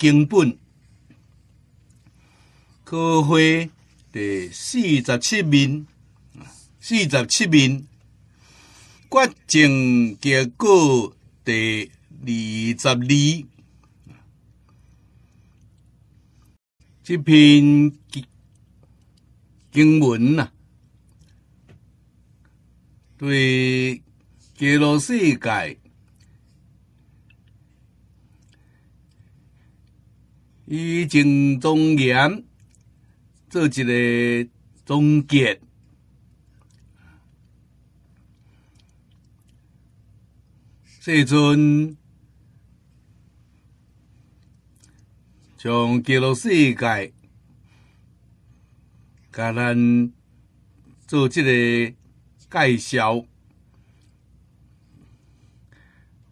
经本，科会第四十七面，四十七面，决经结果第二十二，这篇经文呐，对揭露世界。以整庄严做一个总结。这阵从纪录世界，甲咱做一个介绍，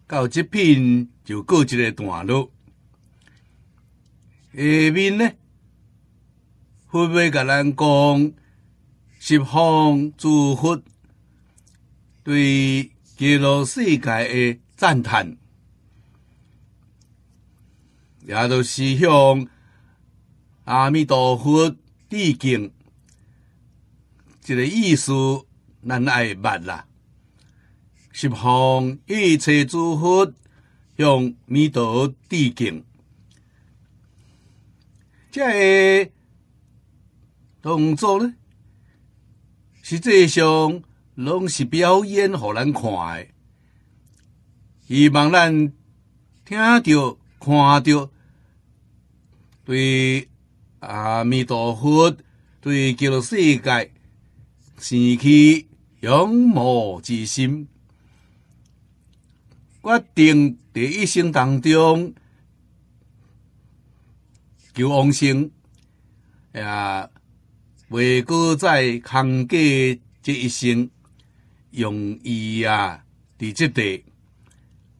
到这片就过一个段落。下面呢，会不会跟人讲十方诸佛对极乐世界的赞叹，也都是向阿弥陀佛致敬。这个意思咱爱捌啦，十方一切诸佛向弥陀致敬。这个动作呢，实际上拢是表演，互咱看诶，希望咱听到、看到，对阿弥陀佛，对这个世界升起勇猛之心。决定第一生当中。有王生，也未哥在康家这一生，用伊啊伫即地，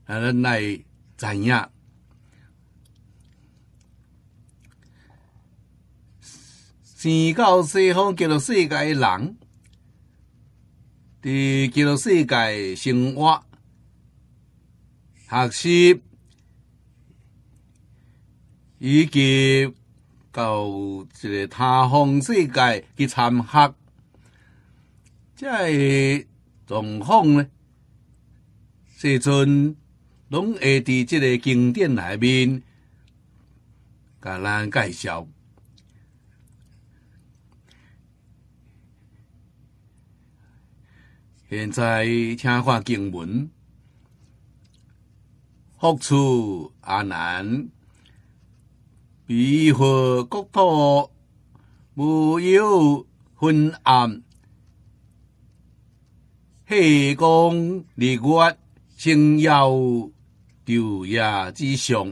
来来怎样？生到西方，极乐世界的人，伫极乐世界生活，学习。以及到一个他方世界去参学，即个状况呢，时阵拢会伫即个经典内面，甲咱介绍。现在请看经文，复出阿难。彼何国土无有昏暗？黑光日月，星耀昼夜之上；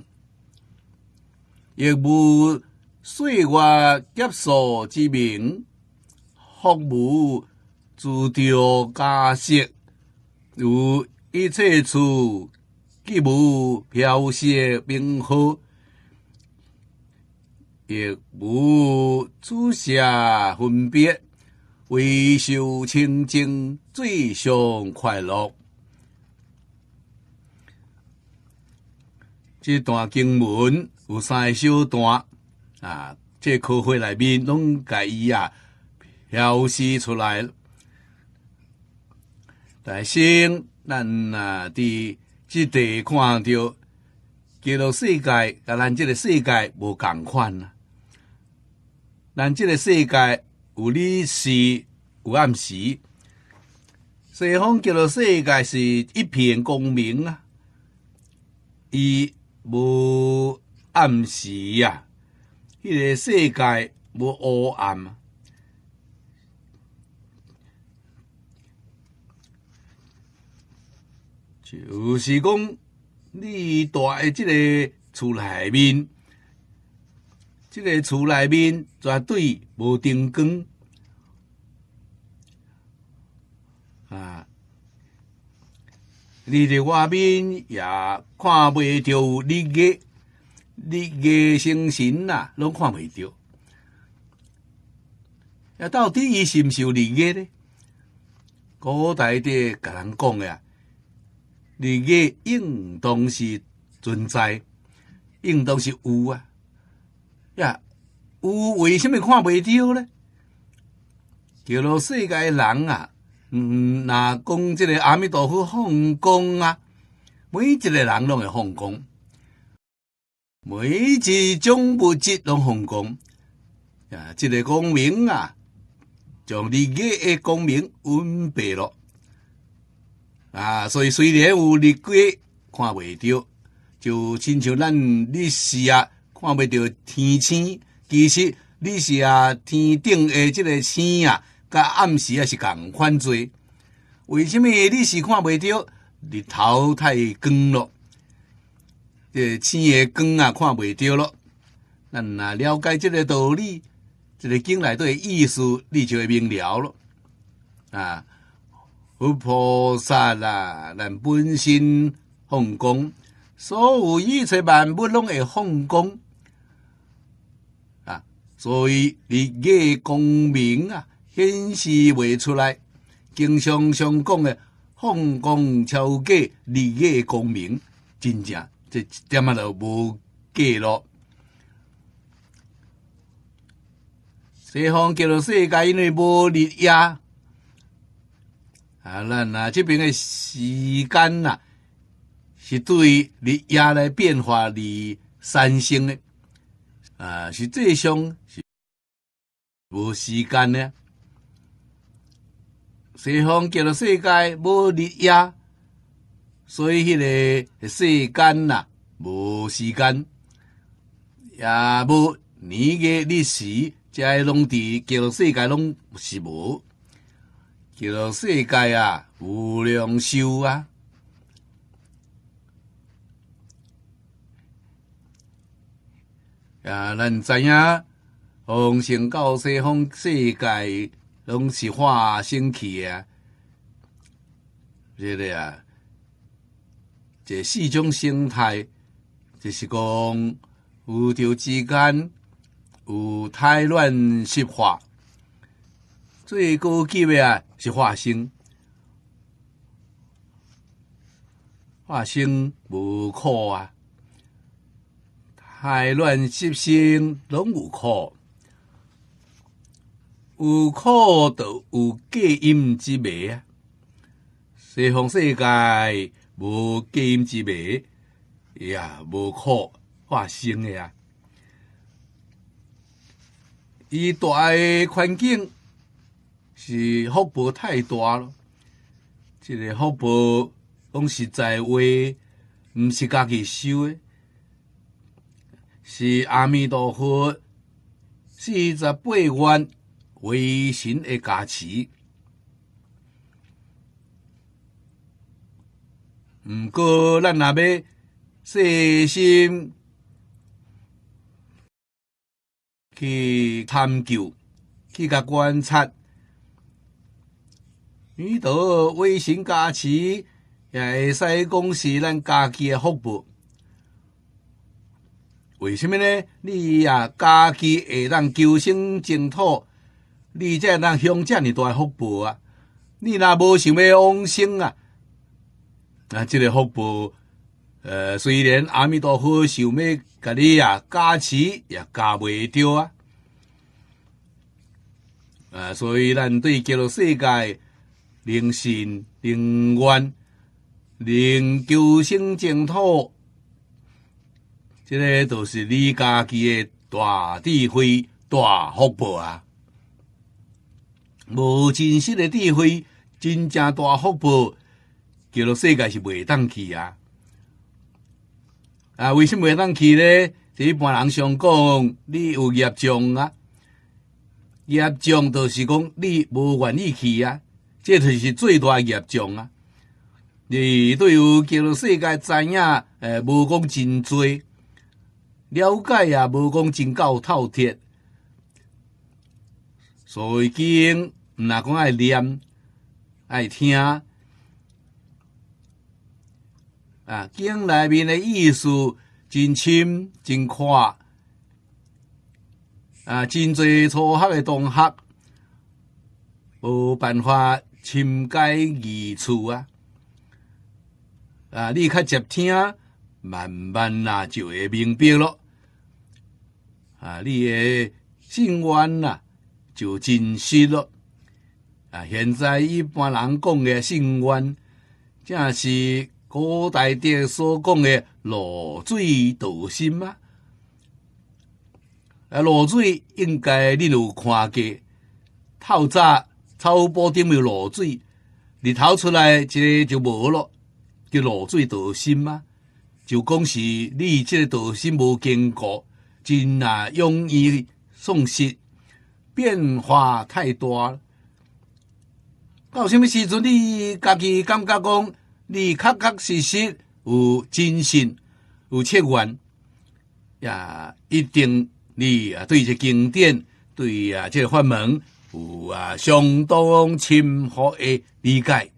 亦无岁月劫数之名，复无诸调加色，如一切处既无飘谢冰河。亦无诸下分别，唯修清净最上快乐。这段经文有三小段啊，这可会来面拢甲伊啊？表示出来，但先咱啊伫即得看到，叫做世界，甲咱这个世界无共款啊。咱这个世界有日时有暗时，西方叫做世界是一片光明啊，伊无暗时啊，迄个世界无黑暗，就是讲你住诶即个厝内面。这个厝内面绝对无灯光啊！你伫外面也看袂着日月，日月星辰啊，拢看袂着。啊，到底伊是毋是有日月呢？古代的甲人讲呀，日月应当是存在，应当是有啊。呀，有为什么看未到呢？叫做世界人啊，嗯，那讲这个阿弥陀佛弘光啊，每一个人都会弘光，每次终不竭都弘光啊，这个光明啊，将离垢的光明温白了啊，所以虽然有离垢看未到，就请求咱立誓啊。看袂到天星，其实你是啊天顶的即个星啊，甲暗时啊是共款多。为什么你是看袂到？日头太光了，即星的光啊看袂到了。咱若了解即个道理，即个经内底意思，你就会明了了。啊，佛菩萨啦，咱本性放光，所有一切万物拢会放光。所以，日月光明啊，显示不出来。经常常讲的，风光超过日月光明，真正这点啊，就无计了。西方叫做世界因为无日夜。啊啦，啊这边的时间啊，是对日压的变化而产生的。啊，是最上是无时间呢。西方叫做世界无利益。所以迄个世间呐无时间，也无年月历史，即个拢伫叫做世界拢是无。叫做世界啊无良修啊。啊，咱知影，红尘到西方世界，拢是化生去啊！你咧啊，这四种形态，就是讲宇宙之间有太乱石化，最高级别啊是化生，化生无苦啊！海乱习性拢有苦，有苦著有戒阴之美啊！西方世界无戒阴之美，呀，无苦化生的啊。伊大环境是福报太大咯，这个福报拢是在为，毋是家己收诶。是阿弥陀佛四十八万微尘的加持，毋过咱若要细心去探究，去甲观察，几多微尘加持，也会使讲是咱家己嘅福报。为什么呢？你啊，家己会当求生净土，你才当享遮尔大的福报啊！你若无想要往生啊，那这个福报，呃，虽然阿弥陀佛想要甲你啊加持，也加袂着啊。啊，所以咱对极乐世界，灵性、灵愿、灵求生净土。即个都是你家己诶大智慧、大福报啊！无真实诶智慧，真正大福报，叫落世界是未当去啊！啊，为甚未当去咧？一般人上讲，你有业障啊！业障就是讲你无愿意去啊，即个是最大诶业障啊！你对于叫落世界知影，诶，无讲真多。了解也无讲真够透彻，所以经毋若讲爱念爱听啊，经内面的意思真深真宽啊，真侪初学的同学无办法深解义处啊，啊，你较接听。慢慢啊，就会明白了。啊，你的心愿啊就真实了。啊，现在一般人讲的心愿，正是古代的所讲的露水夺心吗？啊，露水应该你有看过？透早草包顶没有露水，日头出来，这就无了，叫露水夺心吗？就讲是你这个道心无坚固，真啊容易丧失。变化太大。到什么时阵你家己感觉讲，你确确实实有精神、有切愿，也一定你啊对这经典、对啊这法门有啊相当深厚的理解。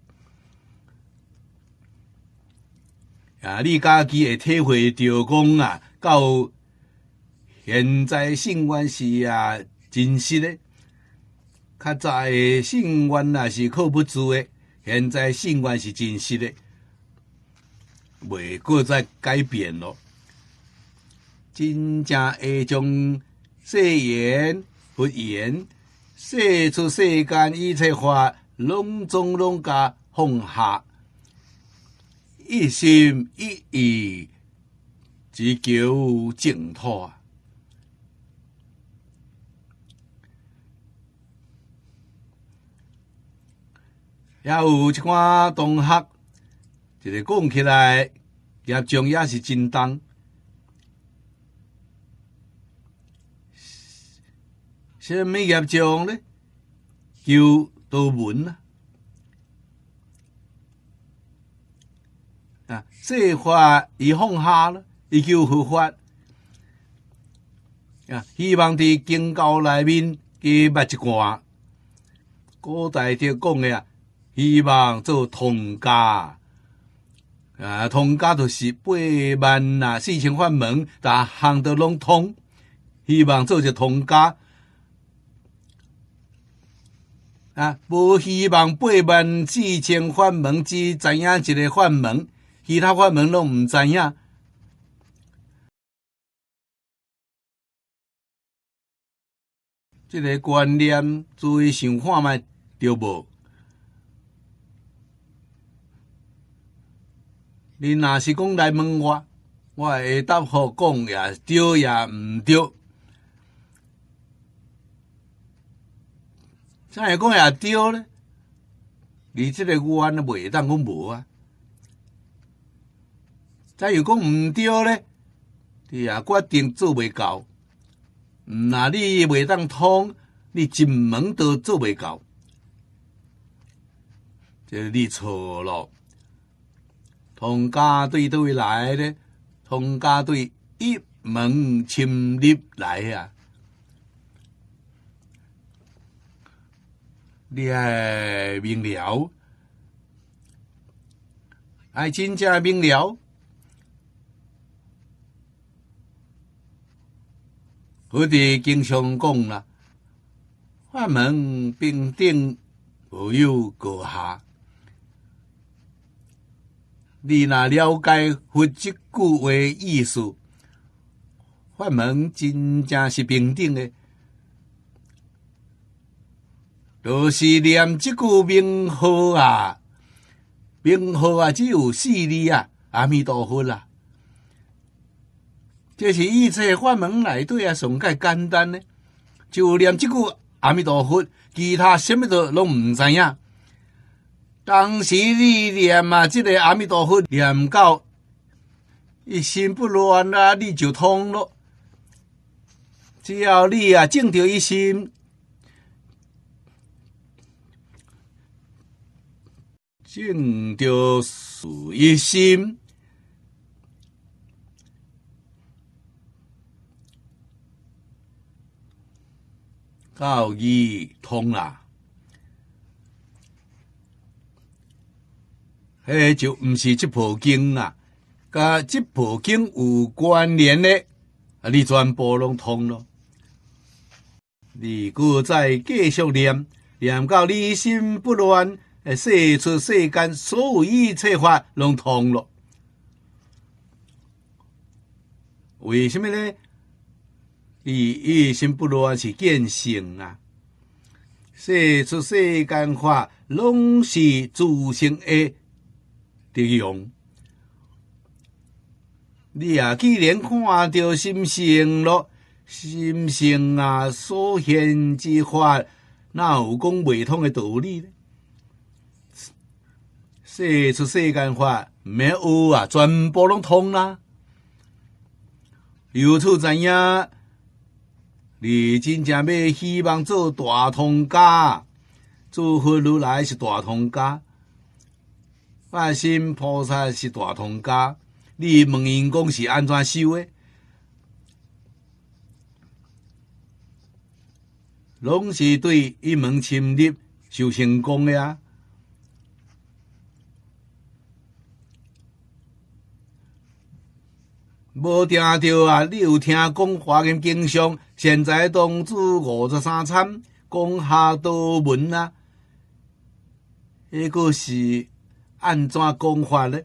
啊！你家己会体会到讲啊，到现在性关系啊，真实诶较早的性关系是靠不住的，现在性关系真实的，未过再改变咯。真正会将誓言佛言，说出世间一切话，拢总拢甲放下。一心一意，只求净土啊！有一寡同学，一日讲起来，业障也是真重。什么业障呢？叫道门啊！这话伊放下了，已求合法啊！希望伫经教内面给捌一寡。古代著讲诶，啊，希望做通家啊，同家就是八万呐，四千块门，逐项都拢通。希望做者通家啊，无希望八万四千块门，只知影一个块门。其他关们拢毋知影，即个观念注意想看卖对无？你若是讲来问我，我会答好讲也对也毋对？怎样讲也对呢？你即个我那袂当讲无啊？再如果毋对咧，对呀，决定做唔到。那你也袂当通，你一门都做唔到，就你错咯。通家队都会来咧，通家队一门侵入来啊！你明了，爱真正明了。我哋经常讲啦，法门平等，无有高下。你若了解佛即句话意思，法门真正是平等的，就是念即句名号啊，名号啊，只有四字啊，阿弥陀佛啦。这是一切法门来对啊，上解简单呢。就念这句阿弥陀佛，其他什么都拢毋知影。当时你念嘛，这个阿弥陀佛念到一心不乱啊，你就通了。只要你啊，静着一心，静着一心。教义通啦，嘿，就毋是即部经啦，甲即部经有关联的，你全部拢通咯。你再继续念，念到你心不乱，诶，说出世间所有一切法拢通了。为什么呢？你一心不乱啊，是见性啊。说出世间话，拢是自性诶德用。你啊，既然看到心性咯，心性啊，所现之法，哪有讲未通的道理呢？说出世间话，没有啊，全部拢通啦。由此知影。你真正要希望做大通家，祝福如来是大通家，发心菩萨是大通家。你问因公是安怎修的？拢是对一门深入修成功啊。无听到啊！你有听讲华严经上，现在当主五十三参，讲下多闻啊！迄个是安怎讲法呢？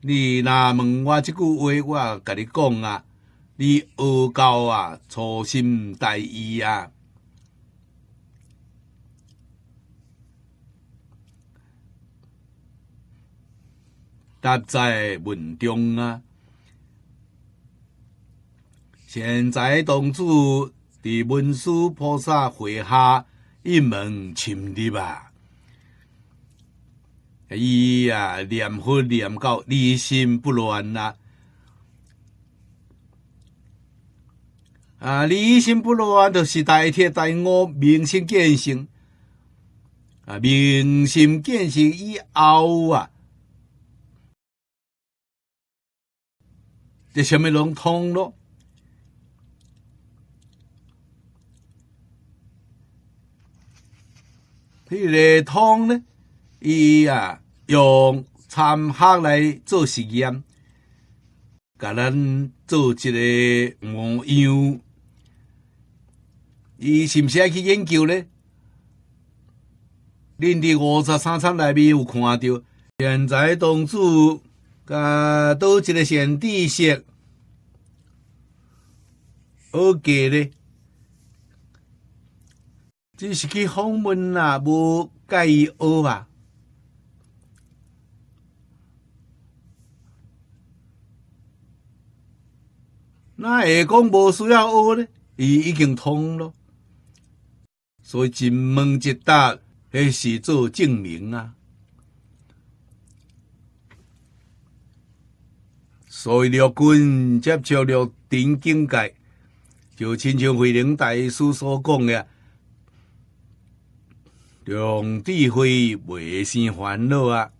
你若问我即句话，我甲你讲啊，你恶搞啊，粗心大意啊！搭在文中啊！现在同主伫文殊菩萨麾下一门亲的吧？伊啊，念佛念到离心不乱啊。啊，离心不乱，就是大替大我明心见性啊！明心见性以后啊！这什么能通咯？这个通呢？伊啊，用参核来做实验，给咱做一个模样。伊是不是去研究呢？恁伫五十三餐内面有看到？现在当主。啊，多一个上地识，好记咧，只是去访问啊，无介意学啊。那会讲无需要学咧，伊已经通咯，所以一问一答，迄是做证明啊。所以六军接触了顶境界，就亲像慧能大师所讲的，用智慧，未生烦恼啊！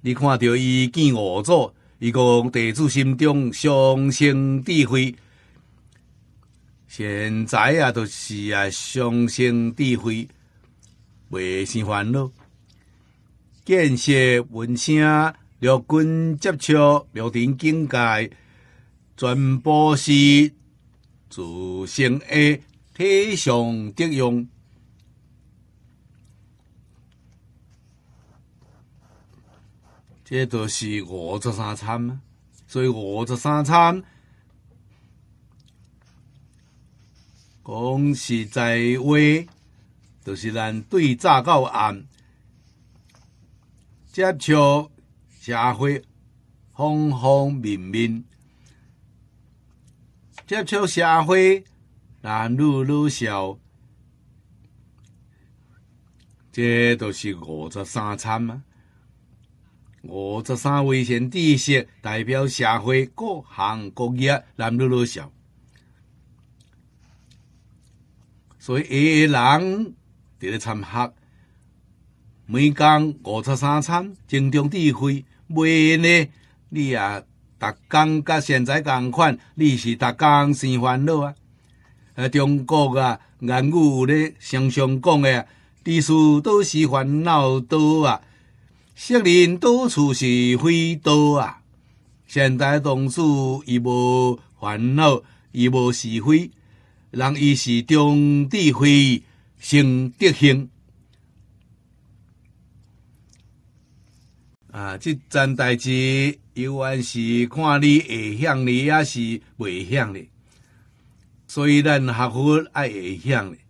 你看到伊见五祖，伊讲弟子心中相生智慧，现在啊，都是啊相生智慧，未生烦恼。见设闻声。六军接触六天警戒，全部是自行诶体上德用。这都是五十三餐吗？所以五十三餐，讲实在话，就是咱对早到暗接触。社会方方面面接触社会男女老少，这都是五十三餐吗？五十三危险地穴代表社会各行各业男女老少，所以人人伫咧参学，每天五十三餐增长智慧。未呢？你啊，逐工甲现在共款，你是逐工生烦恼啊！啊，中国啊，谚语咧常常讲诶，地书都是烦恼多啊，心人到处是非多啊。现在同事伊无烦恼，伊无是非，人伊是中智慧，成德行。啊，即件代志，有还是看你会向的，抑是未向咧。所以咱学佛爱会向咧，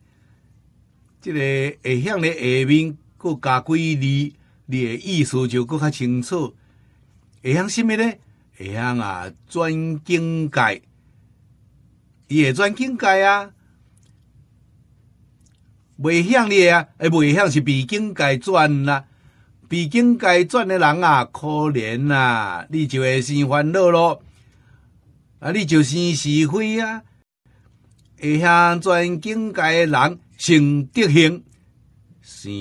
即个会向咧。下面，佫加几字，你的意思就佫较清楚。会向甚物呢？会向啊，转境界，伊会转境界啊。未向的啊，诶，未向是被境界转啦。未境界转的人啊，可怜啊！你就会生烦恼咯，啊，你就生是非啊！会下转境界的人生德行，生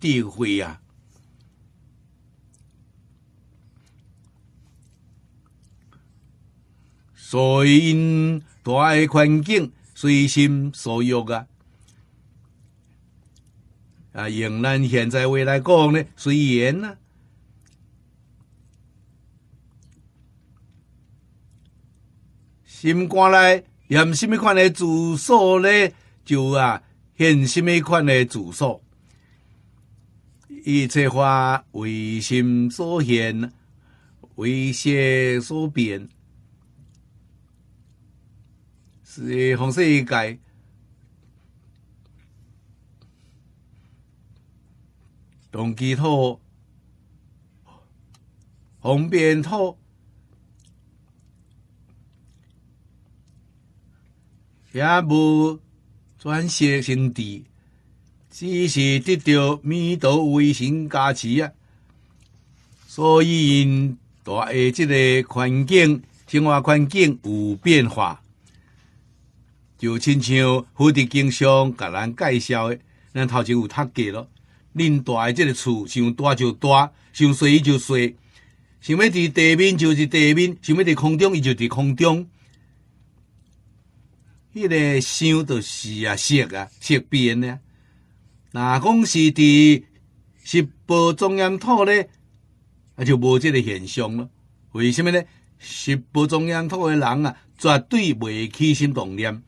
智慧啊！所以大环境随心所欲啊。啊，用咱现在话来讲呢，随缘呐。心肝内用什么款的住所呢？就啊，现什么款的住所一切法为心所现，为色所变。是红色一改。同机土、红边土也无转世成地，只是得到密度微升加持啊！所以因大诶，即个环境，生活环境有变化，就亲像蝴蝶经》商甲咱介绍诶，咱头前有读过咯。恁大诶，即个厝想大就大，想小就小；想要伫地面就是地面，想要伫空中伊就伫空中。迄个想就是啊，色啊色变啊。哪讲是伫石坡中央土咧，啊就无即个现象咯。为什么咧？是坡中央土诶人啊，绝对袂起心动念。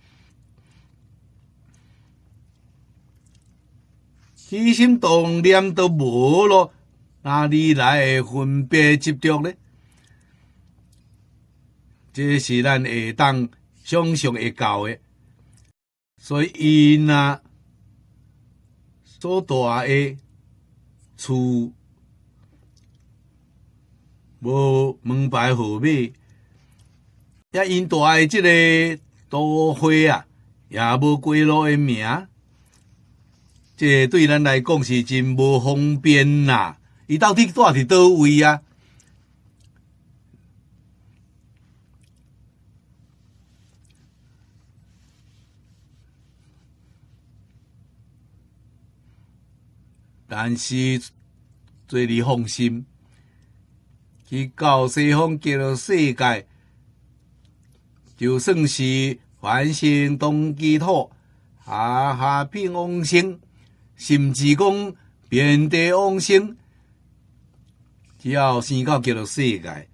起心动念都无咯，哪里来分别执着呢？这是咱会当常常会教的，所以因呐，所大诶厝无门牌号码，也因大诶即个都会啊，也无归路诶名。这对咱来讲是真无方便呐！伊到底住伫倒位啊？但是做你放心，去到西方极乐世界，就算是环线东基土啊，下平红星。甚至讲遍地往星，只要生到这个世界，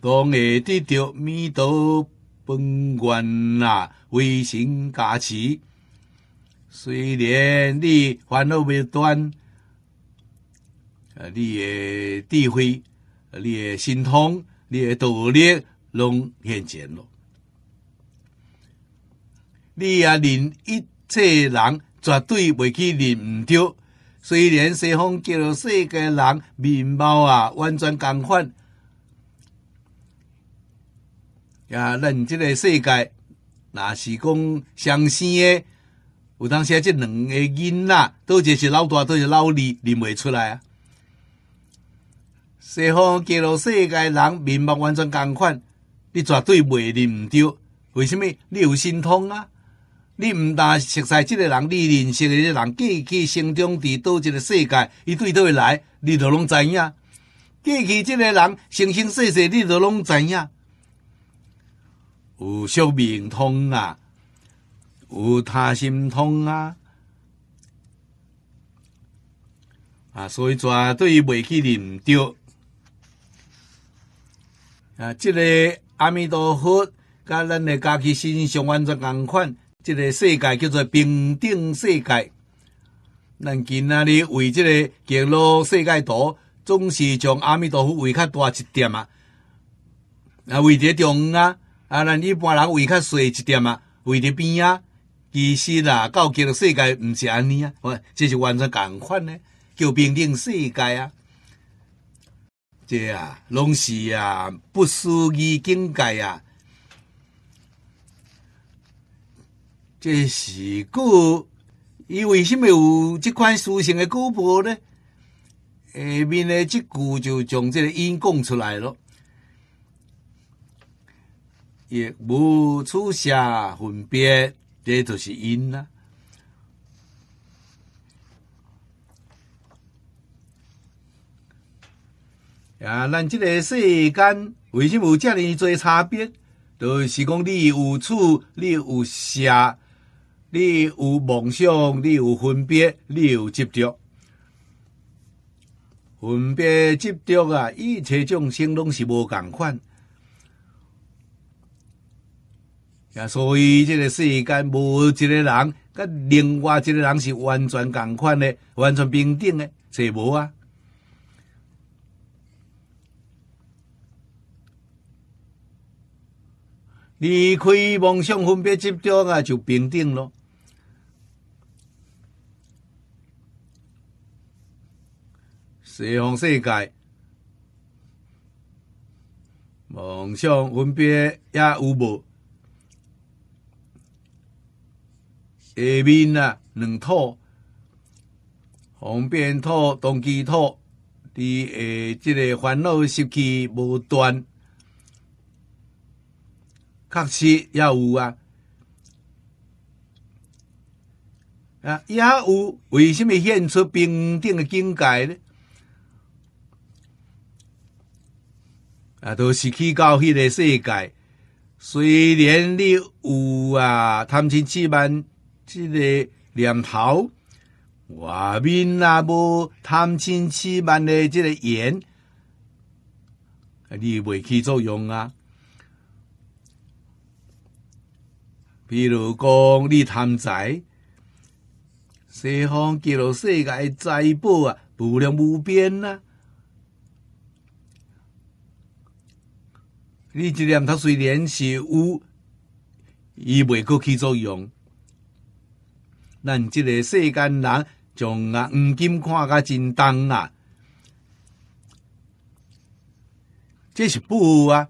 都会得到弥陀本愿啊，微神加持。虽然你烦恼未断，啊，你诶智慧、你诶神通、你诶道力，拢现前咯。你啊，令一切人。绝对袂去认毋着，虽然西方叫做世界人面貌啊，完全共款。呀，咱即个世界，若是讲相生的，有当时啊，即两个囡仔，一个是老大，倒一是老二，认袂出来啊。西方叫做世界人面貌完全共款，你绝对袂认毋着，为什么？你有心通啊！你毋但熟悉即个人，你认识的这个人过去生中伫倒一个世界，伊对倒会来，你都拢知影。过去即个人生生世世，你都拢知影。有小命通啊，有他心痛啊，啊，所以绝对袂未去认着。啊，这个阿弥陀佛，甲咱的家己身上安全共款。即个世界叫做平等世界，咱今仔日为即个极乐世界图，总是将阿弥陀佛画较大一点啊，啊画在中央啊，啊咱一般人画较小一点啊，画在边啊，其实啊，到极乐世界毋是安尼啊，喂，这是完全共款呢，叫平等世界啊，这啊，拢是啊，不施于境界啊。这是古，伊为什么有即款书形的古谱呢？下面的即句就将这个音讲出来了，也无处下分别，这就是音啦。呀，咱这个世间为什么有这么多差别？就是讲你有处，你有下。你有梦想，你有分别，你有执着，分别执着啊，一切众生拢是无共款。呀，所以即个世间无一个人，甲另外一个人是完全共款的，完全平等的，这无啊。离开梦想分别执着啊，就平定咯。西方世界，梦想分别也有无。下面啊，两套方便套、动机套，伫诶，这个烦恼习气无断。确实也有啊，啊也有，为什么现出平等的境界呢？啊，都是去到迄个世界，虽然你有啊贪嗔痴慢即个念头，外面那无贪嗔痴慢的这个啊，你未起作用啊。比如讲，你贪财，西方极乐世界财宝啊，无量无边呐。你这点虽然是有，伊未够起作用。咱这个世间人，将啊五金看个真重啊，这是不啊？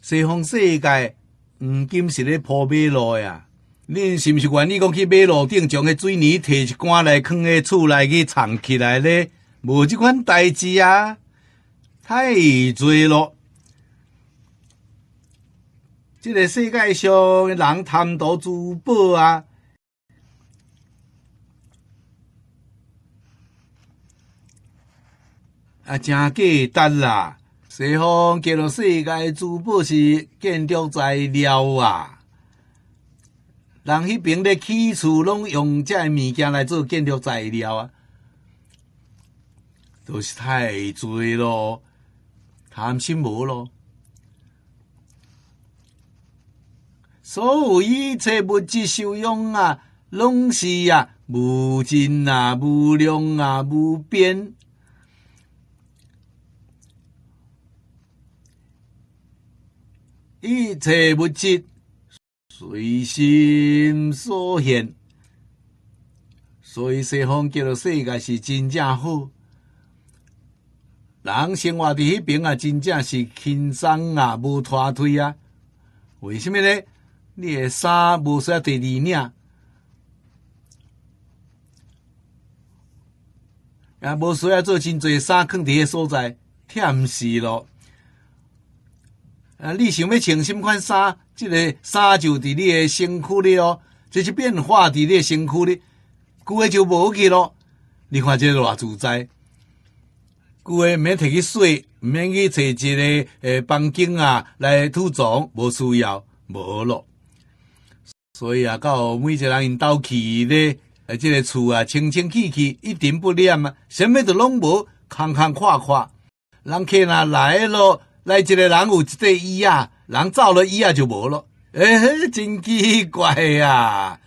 西方世界。黄金是咧铺马路啊，恁是毋是愿意讲去马路顶将迄水泥摕一罐来，藏下厝内去藏起来咧？无即款代志啊，太侪咯。即个世界上人贪图珠宝啊，啊，真简单啊！西方叫做世界珠宝是建筑材料啊，人迄边咧起厝拢用这物件来做建筑材料啊，都是太侪咯，贪心无咯。所有一切物质修养啊，拢是啊，无尽啊，无量啊，无边。一切不质随心所现，所以西方叫做世界是真正好。人生活在迄边啊，真正是轻松啊，无拖腿啊。为什么呢？你的衫无需要第二领，也无需要做真侪衫伫的所在，忝死咯。啊！你想要穿什款衫？即个衫就伫你的身躯里哦，即是变化伫你的身躯里，旧的就无去咯。你看这偌自在，旧的免摕去洗，毋免去找一个诶房间啊来储藏，无需要，无咯。所以啊，到每一个人因兜去咧，啊，即个厝啊，清清气气，一尘不染啊，什么都拢无，空空阔阔。人客若来咯。来一个人有一对衣啊，人走了衣啊就无了，哎，真奇怪呀！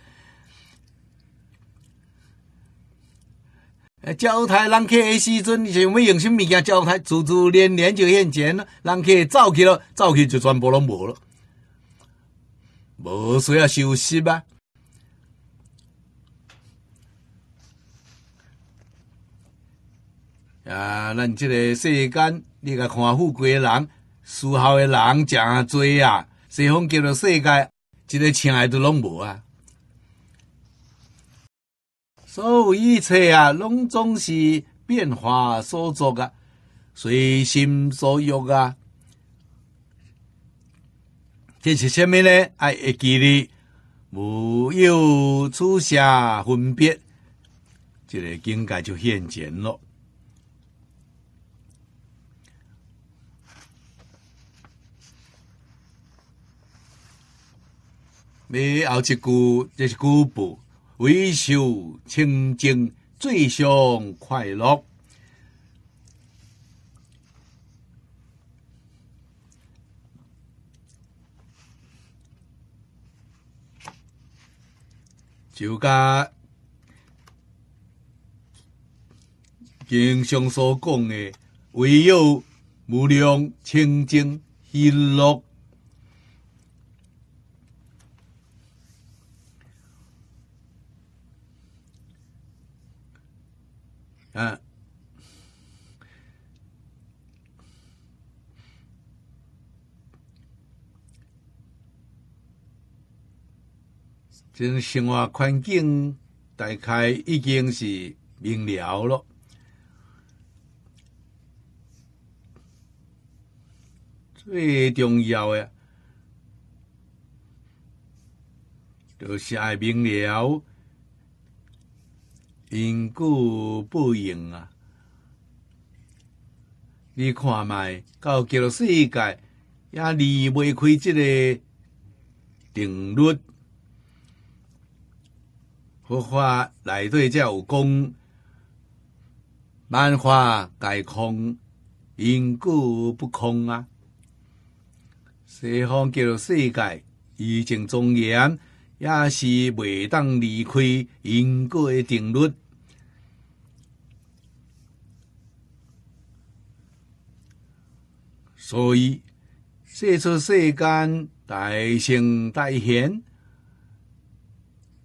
招牌人去的时阵，想要用什么物件招牌？自自连连就现钱了，人去走去了，走去就全部拢无了，无需要休息吗？啊，咱即个世间，你个看富贵人、富豪的人，真多啊，西方极乐世界，即个请来都拢无啊。所有一切啊，拢总是变化所作啊，随心所欲啊。这是什么呢？爱、会记哩，无有处下分别，这个境界就现前了。尾后一句，就是古朴、微笑、清净、最上快乐，就甲经上所讲的唯有无量清净喜乐。啊，这种生活环境大概已经是明了了。最重要的就是爱明了。因果报应啊！你看卖，到极乐世界也离不开这个定律。佛法内底有讲，万法皆空，因果不空啊。西方极乐世界已经庄严，也是未当离开因果的定律。所以，世出世间，大圣大贤，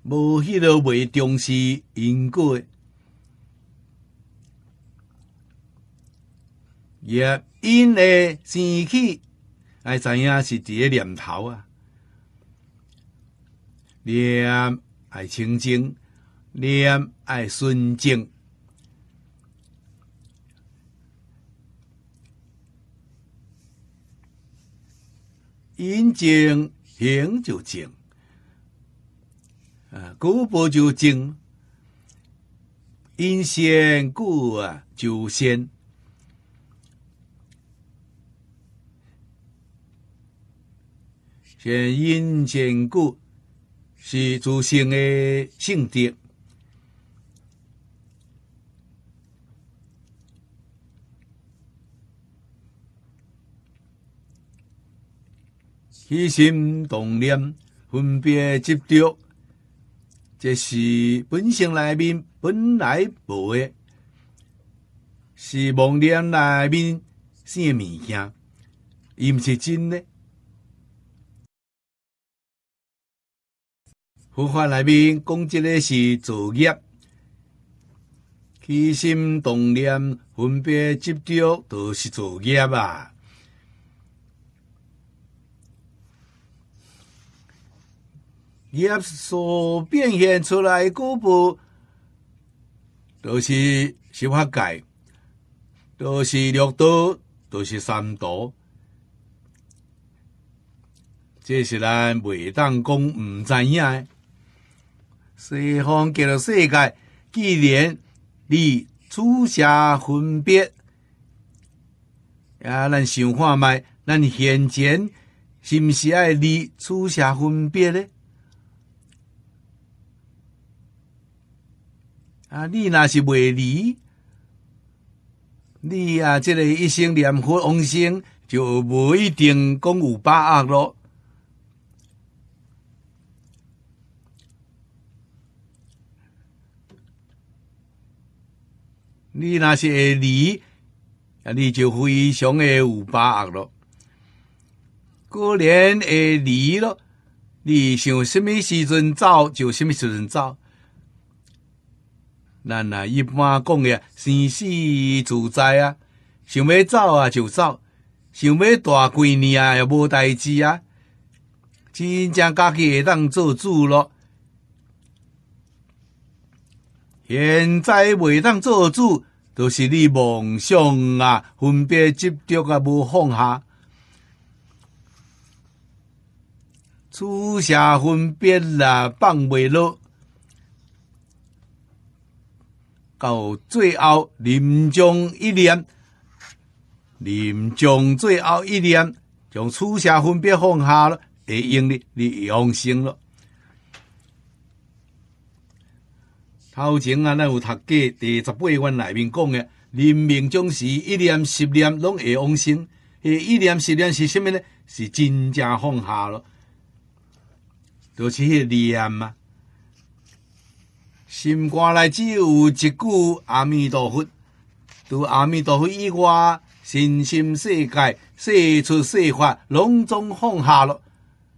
无迄个未重视因果，也因的生起，爱知影是伫个念头啊，念爱清净，念爱纯净，因静行就静，啊，故波就静；因先故啊就先。先因先故是诸性诶性德，起心动念，分别执着，这是本性内面本来无的，是妄念内面些物件，伊毋是真的。佛法内面讲，即个是作业。起心动念，分别执着，都是作业啊。业所变现出来，古部都是修法界，都是六道，都是三道。这是咱未当讲毋知影。西方极乐世界，既然你初夏分别，啊，咱想看卖，咱现前是毋是爱你初夏分别呢？啊！你若是未离，你啊，即个一生念佛往生，就无一定讲有把握咯。你那是会离，啊，你就非常的有把握咯。过年会离咯，你想什么时阵走就什么时阵走。咱啊，一般讲个，生死自在啊，想要走啊就走，想要大几年啊，也无代志啊，真正家己会当做主咯。现在袂当做主，都是你梦想啊，分别执着啊，无放下，取舍分别啊，放袂落。到最后临终一念，临终最后一念，将取舍分别放下了，会用的，你往生了。头前啊，咱有读过第十八愿内面讲的，临命终时一念十念拢会往生。诶，一念十念是啥物呢？是真正放下了，就是迄念嘛。心肝内只有一句阿弥陀佛，除阿弥陀佛以外，身心世界、世出世法拢总放下了，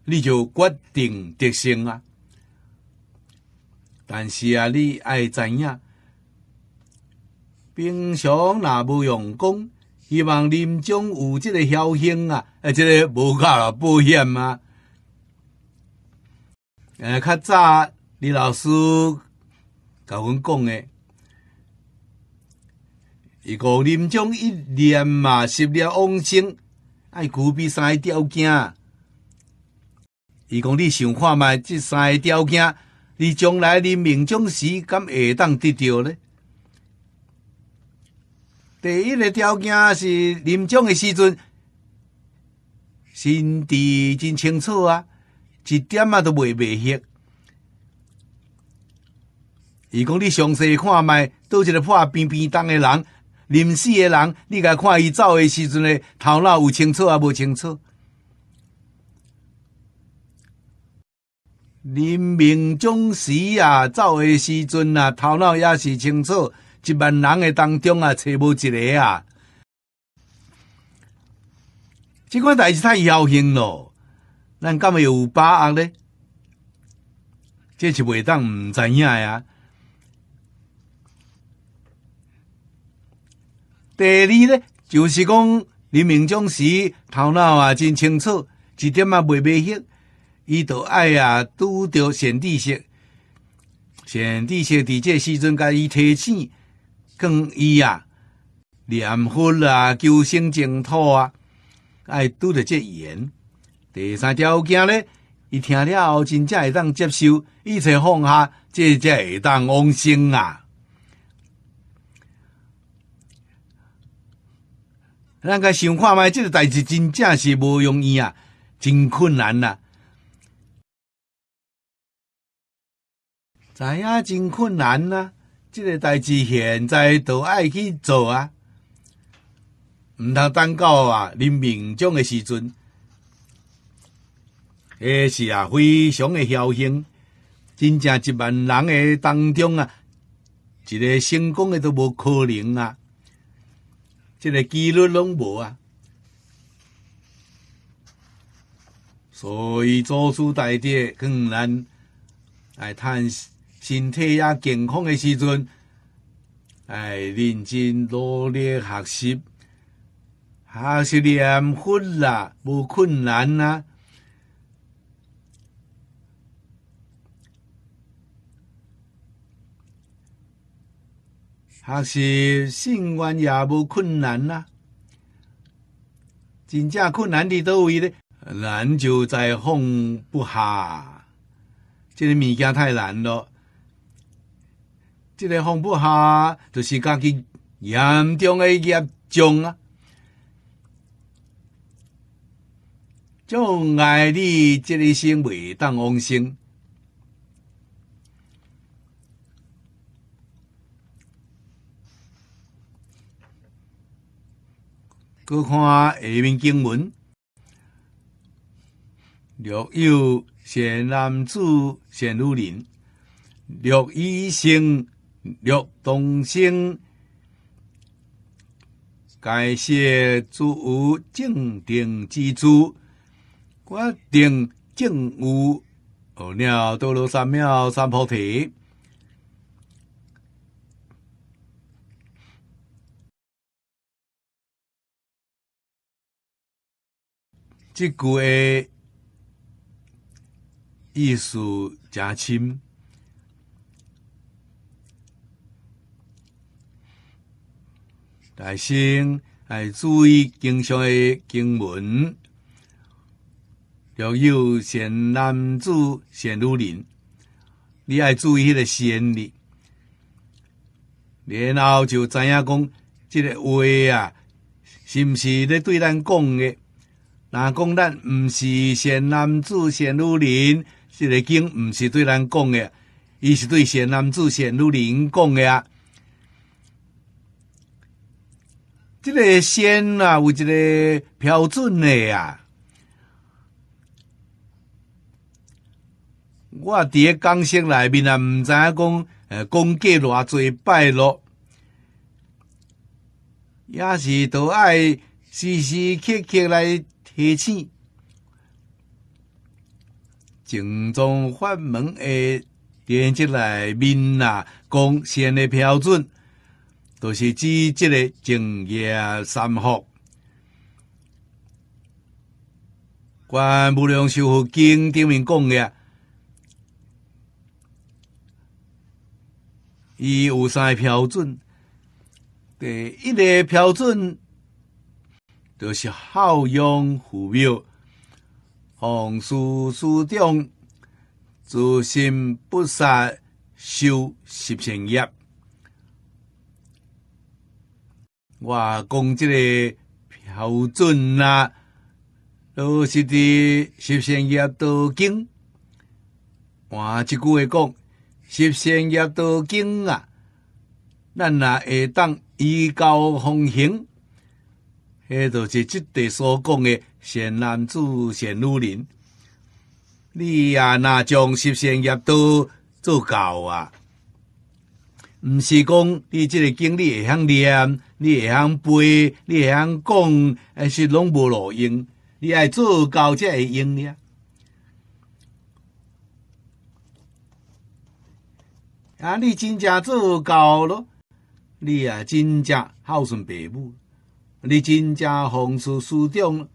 你就决定得胜啊！但是啊，你爱知影，平常若无用功，希望临终有即个侥幸啊，即个无挂了保险啊。诶，较早李老师。甲阮讲诶。伊讲临终一念嘛，十念往生，爱苦逼三个条件。伊讲你想看卖即三个条件，你将来临命中时敢会当得到呢？第一个条件是临终的时阵，心地真清楚啊，一点啊都未迷糊。伊讲你详细看卖，倒一个破平平当的人，临死的人，你甲看伊走的时阵的头脑有清楚啊，无清楚？临命终时啊，走的时阵啊，头脑也是清楚，一万人的当中啊，找无一个啊！这款代志太侥幸咯，咱干么有把握咧？这是袂当毋知影呀。第二咧，就是讲，你明忠时头脑啊真清楚，一点啊袂迷惑，伊就爱啊拄着善弟媳，善弟媳伫这时阵甲伊提醒，讲伊啊念佛啊求生净土啊，爱拄着这言。第三条件咧，伊听了后真正会当接受，一切放下，这才会当往生啊。咱家想看卖，即个代志真正是无容易啊，真困难呐！知影真困难呐，即个代志现在都爱去做啊，毋通等到啊临命中的时阵，哎是啊，非常的侥幸，真正一万人的当中啊，一个成功的都无可能啊！一个纪律拢无啊，所以做出大志更难。哎，趁身体也健康的时阵，哎，认真努力学习，学习念佛啦，无困难啊。还是心愿也无困难呐，真正困难的都为的难就在放不下，这个物件太难了，这个放不下就是家己严重的业障啊，将爱你这一心未当往生。搁看下面经文：六有善男子、善女人，六一生、六同生，该些诸正定之主，我定正无哦，妙多罗三藐三菩提。即句诶意思诚深，大声爱注意经常诶经文，要有善男子善女人，你爱注意迄个先例，然后就知影讲即个话啊，是毋是咧对咱讲诶？啊！讲咱毋是善男子善女人，这个经毋是对咱讲嘅，伊是对善男子善女人讲嘅啊。这个仙啊，有一个标准诶。啊。我伫咧讲经内面啊，毋知影讲呃，讲过偌侪拜咯，也是都爱时时刻刻来。黑气，正宗法门的点击来面啊，讲现的标准，都是指这个正业三福。关无量寿经顶面讲诶，伊有三个标准，第一个标准。都是好养福苗，行师师长，自心不杀修十善业。我讲即个标准啊，都是伫十善业多经。我一句会讲，十善业多经啊，咱若会当依教奉行。迄就是即地所讲嘅善男子、善女人，你也若将十善业都做够啊！毋是讲你即个经你会晓念，你会晓背，你会晓讲，但是拢无路用，你爱做够才会用呀！啊，你真正做够咯，你啊真正孝顺父母。你真正奉事师长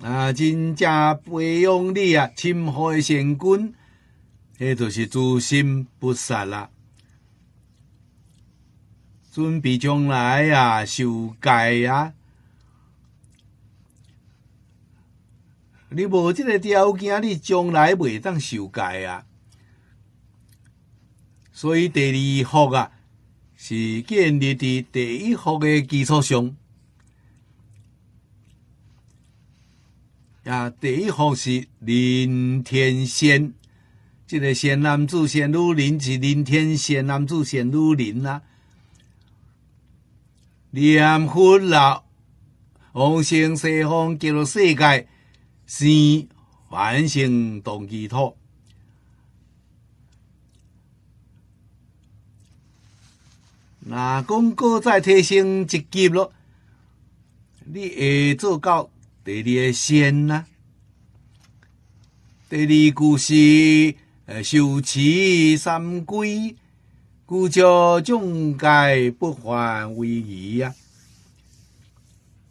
啊，真正培养你啊，心怀善根，迄著是自心不杀啦。准备将来啊，修戒啊。你无即个条件，你将来袂当修戒啊。所以第二福啊。是建立伫第一号的基础上。啊，第一号是林天仙，一个仙男子、仙女林，即林天仙男子、仙女林啦。念佛闹，往生西方极乐世界，是万圣动机托。那功果再提升一级咯，你会做到第二仙呐。第二句是：呃，修持三归，故叫种戒不还为宜啊。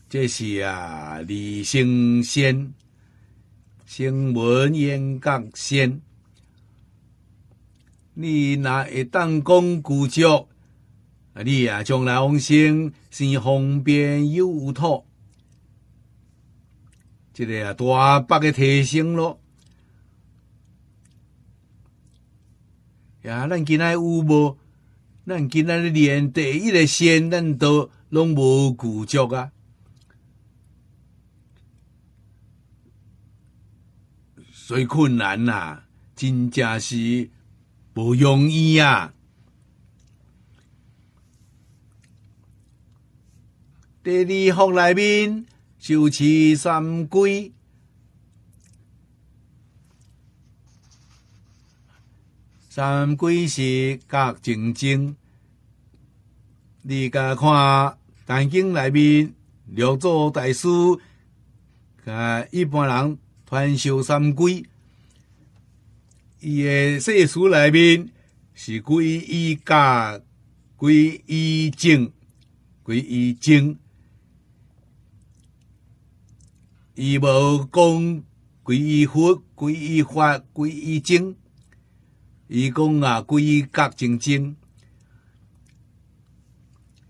这是啊，二生仙，升闻言讲仙，你若会当讲果就。啊，你啊，将来往生是方便又有妥，这个啊，大把嘅提醒咯。呀，咱今仔有无？咱今仔连第一个心，咱都拢无固著啊。虽困难呐，真正是不容易啊。第二幅内面就是三归，三归是甲正经。你甲看坛经内面六祖大师，甲一般人传授三归，伊诶世俗内面是归依甲归依正、归依正。伊无讲皈依佛、皈依法、皈依经，伊讲啊，皈依各净经，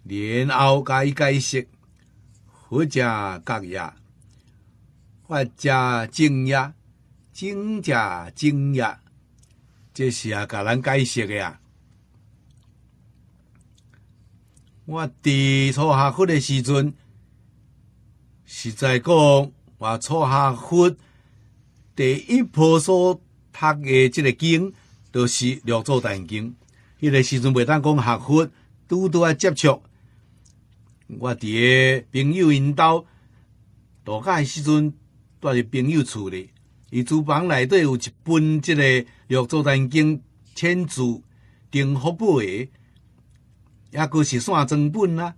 然后甲伊解释：佛加法、法加经、经正经，这是啊，甲咱解释个呀。我伫初学佛的时阵，是在讲。我初下佛第一波所读的即个经都是《六祖坛经》。迄个时阵袂当讲学佛，拄拄啊接触。我伫个朋友因兜导，大概时阵住伫朋友厝里，伊租房内底有一本即个《六祖坛经》签字订福本，抑阁是线装本啦。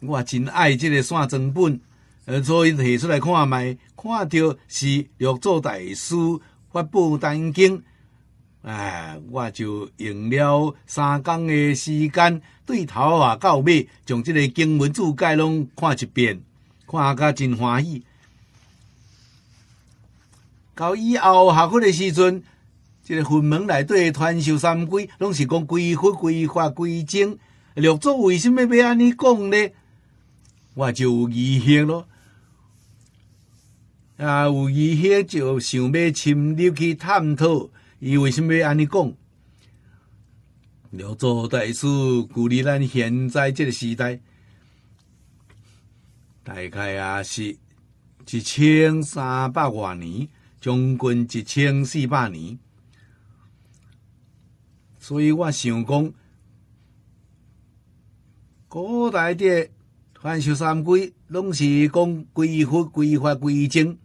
我真爱即个线装本。呃，所以提出来看卖，看到是六祖大师发布《丹经》，哎，我就用了三工的时间，对头啊到尾，将这个经文注解拢看一遍，看甲真欢喜。到以后学佛的时阵，这个佛门内底嘅传授三规，拢是讲规佛、规法、规经。六祖为什么要安尼讲呢？我就疑兴咯。啊，有伊遐就想要深入去探讨，伊为什么安尼讲？辽祖大史，鼓励咱现在这个时代，大概啊是一千三百多年，将近一千四百年。所以我想讲，古代的凡朝三规，拢是讲规范、规范、规范。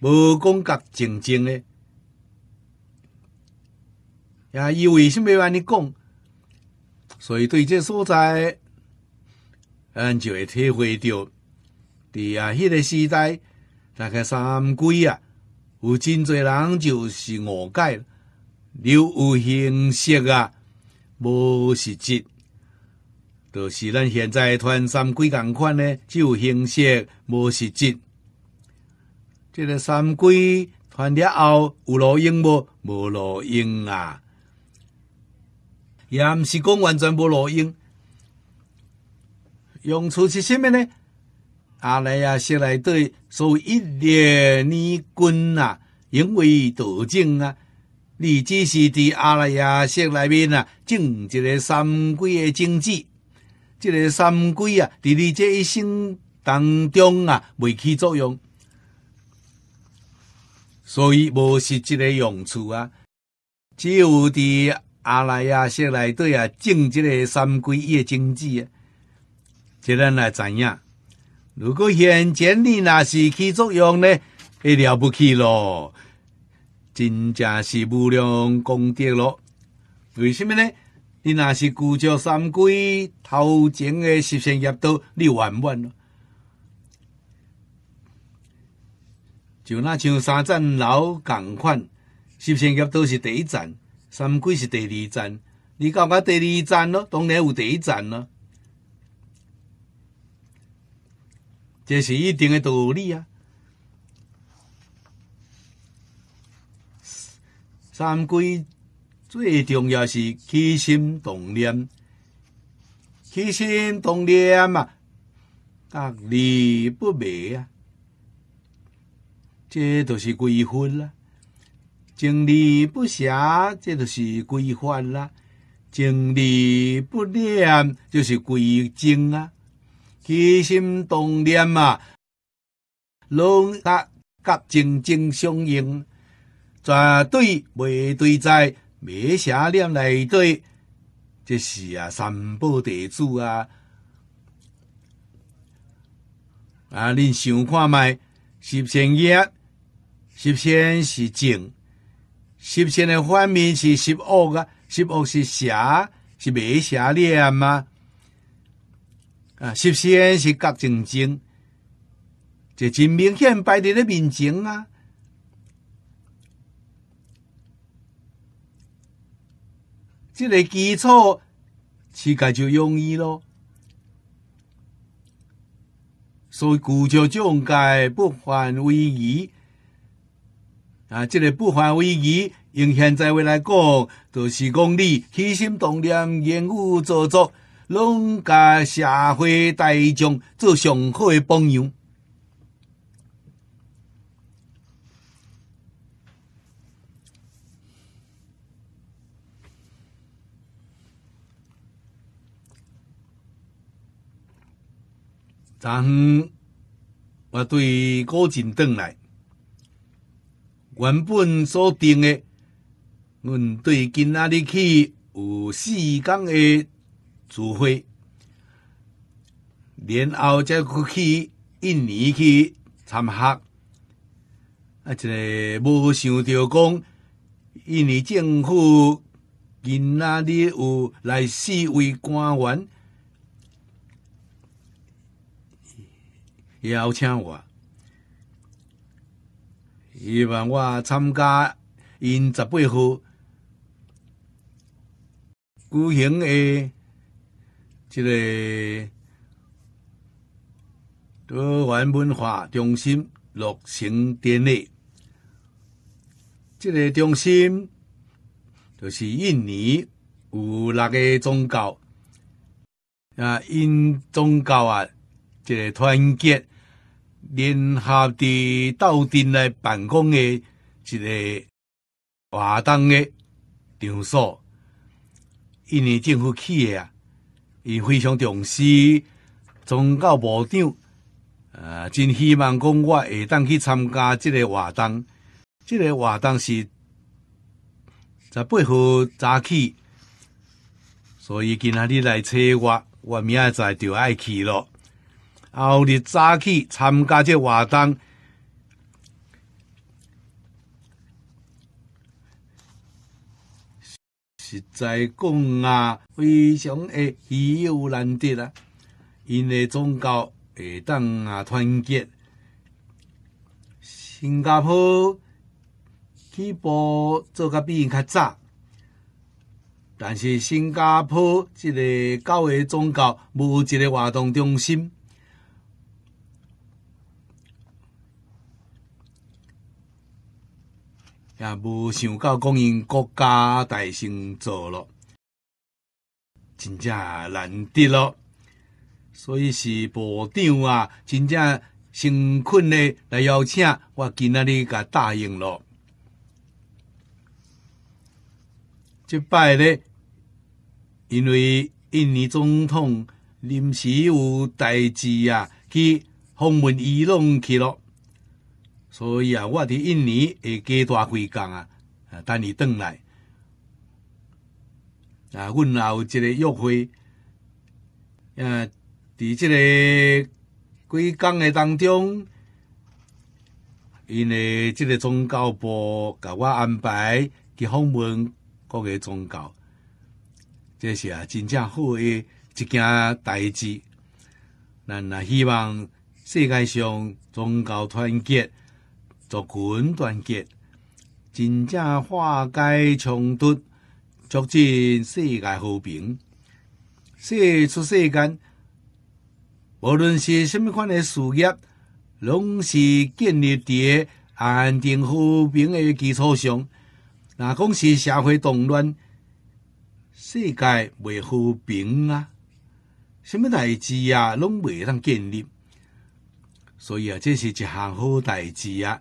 无讲甲正正诶。呀，伊为什么安尼讲？所以对这所在，咱就会体会到，伫啊迄个时代，大概三几啊，有真侪人就是误解，有形式啊，无实质。就是咱现在传三几共款只有形式无实质。这个三鬼团体后有路用无？无路用啊！也毋是讲完全无路用，用处是甚物呢？阿拉亚舍来对谓一列尼军啊，因为道种啊。你只是伫阿拉亚舍内面啊，种一个三鬼的种子。这个三鬼啊，伫你这一生当中啊，未起作用。所以无实际的用处啊！只有伫阿赖亚些内对啊，种这个三规业经济啊，才咱来怎样？如果现前你若是起作用呢，也了不起咯，真正是无量功德咯。为什么呢？你若是顾着三规头前的实现业道，你完不完了？就那像三站老共款，十千业都是第一站，三规是第二站，你感觉第二站咯，当然有第一站咯，这是一定的道理啊。三规最重要是起心动念，起心动念嘛，立不败啊。这就是规昏啦，精力不暇，这就是规范啦；精力不念，就是规精啊。起心动念嘛，拢甲甲正正相应，绝对袂对在没邪念内底。这是啊，三宝弟子啊。啊，恁想看卖十善业？首先是正，首先的反面是邪恶啊！邪恶是邪，是美邪念吗？啊，首先是觉正正，就真明显摆在咧面前啊！这个基础，世界就容易咯。所以古就讲该不凡，为仪。啊！这个不怀危机，用现在话来讲，就是讲你起心动念、言语做作，拢甲社会大众做上好的榜样。昨昏，我对古锦登来。原本所定的，阮对今仔日起有四天的聚会，然后再去一年去参学。啊，一个无想到讲，印尼政府今仔日有来四位官员邀请我。希望我参加因十八号举行的这个多元文化中心落成典礼。这个中心就是印尼有六个宗教啊，因宗教啊，一个团结。联合伫斗阵来办公的一个活动的场所，印尼政府企业啊，伊非常重视，宗教部长，呃，真希望讲我下当去参加这个活动，这个活动是十八号早起，所以今仔日来找我，我明仔载就爱去咯。后日早起参加即活动，实在讲啊，非常诶稀有难得啊！因为宗教下当啊团结新加坡起步做较比因较早，但是新加坡即个教会宗教无一个活动中心。也无想到供应国家大成做了，真正难得了。所以是部长啊，真正诚恳的来邀请，我今仔日甲答应了。即摆咧，因为印尼总统临时有代志啊，去访问伊朗去了。所以啊，我伫印尼会加多几工啊，等伊返来啊，阮也有一个约会，啊，伫即个几工的当中，因诶，这个宗教部甲我安排去访问各个宗教，这是啊真正好诶一件代志。那那希望世界上宗教团结。作群团结，真正化解冲突，促进世界和平。世出世间，无论是什么款的事业，拢是建立在安定和平的基础上。若讲是社会动乱，世界未和平啊！什么代志啊，拢未当建立。所以啊，这是一项好代志啊！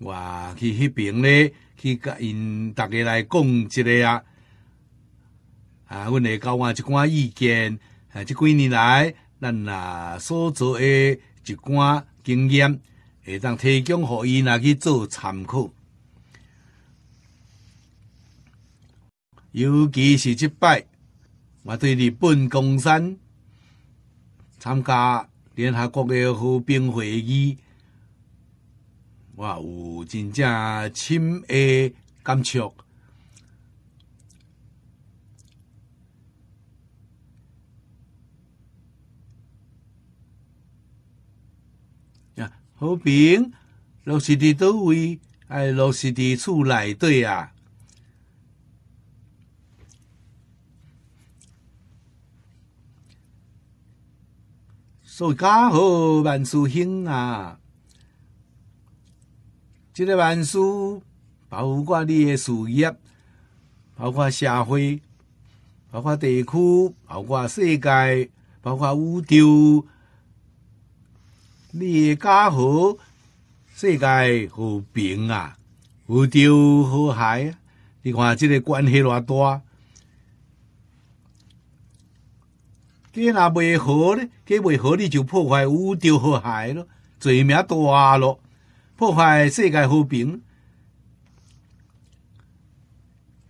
我去那边咧，去跟因逐个来讲一下啊！啊，会来交换一寡意见。啊，这几年来，咱啊所做的一寡经验，会当提供互伊来去做参考。尤其是这摆，我对日本共参参加联合国的和平会议。哇！有真正深的感触。和平，都是在位，哎，都是在厝内底啊，以家好，万事兴啊。这个万事，包括你的事业，包括社会，包括地区，包括世界，包括宇宙，你家和世界和平啊，宇宙和谐啊，你看这个关系偌大。你若不和呢？你不和你就破坏宇宙和谐咯，罪名大咯。破坏世界和平，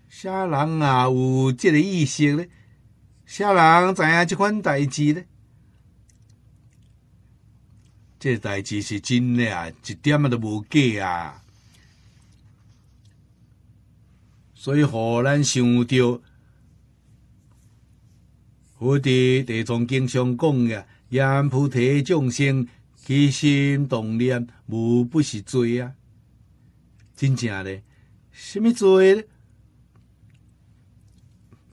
啥人啊有这个意识呢？啥人知影这款代志呢？这款代志是真嘞啊，一点啊都无假啊。所以，好难想着，我的地藏经上讲呀，严菩提众生。起心动念，无不是罪啊！真正的，什么罪？